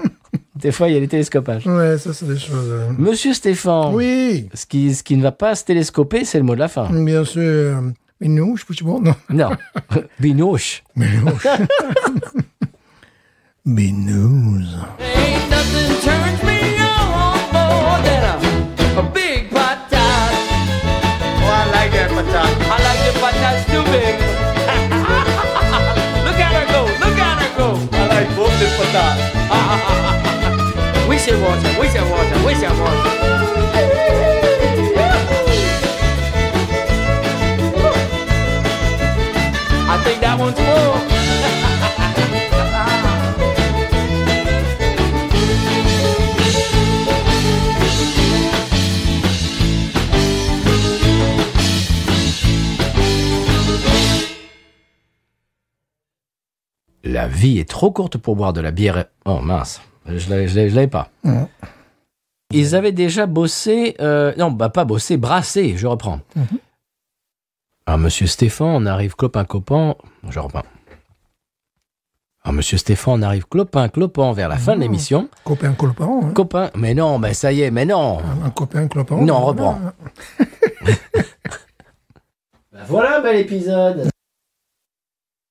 Des fois, il y a les télescopages. Oui, ça, c'est des choses. Euh. Monsieur Stéphane. Oui. Ce qui, ce qui ne va pas se télescoper, c'est le mot de la fin. Bien sûr. Binouche, bon, non. Non. Binouche. Binouche. big. look at her go, look at her go. I like both the patat. we should watch her, we should watch her, we should watch her. I think that one's full. la vie est trop courte pour boire de la bière. Oh mince, je l'avais pas. Ils avaient déjà bossé, euh, non, bah, pas bossé, brassé, je reprends. Ah, monsieur Stéphane, on arrive clopin, copain je reprends. Ah, monsieur Stéphane, on arrive clopin-clopin vers la fin de ah, l'émission. Copain-clopin. Copain, mais non, mais ça y est, mais non. Un copain-clopin. Non, on reprend. Voilà un bah, bel épisode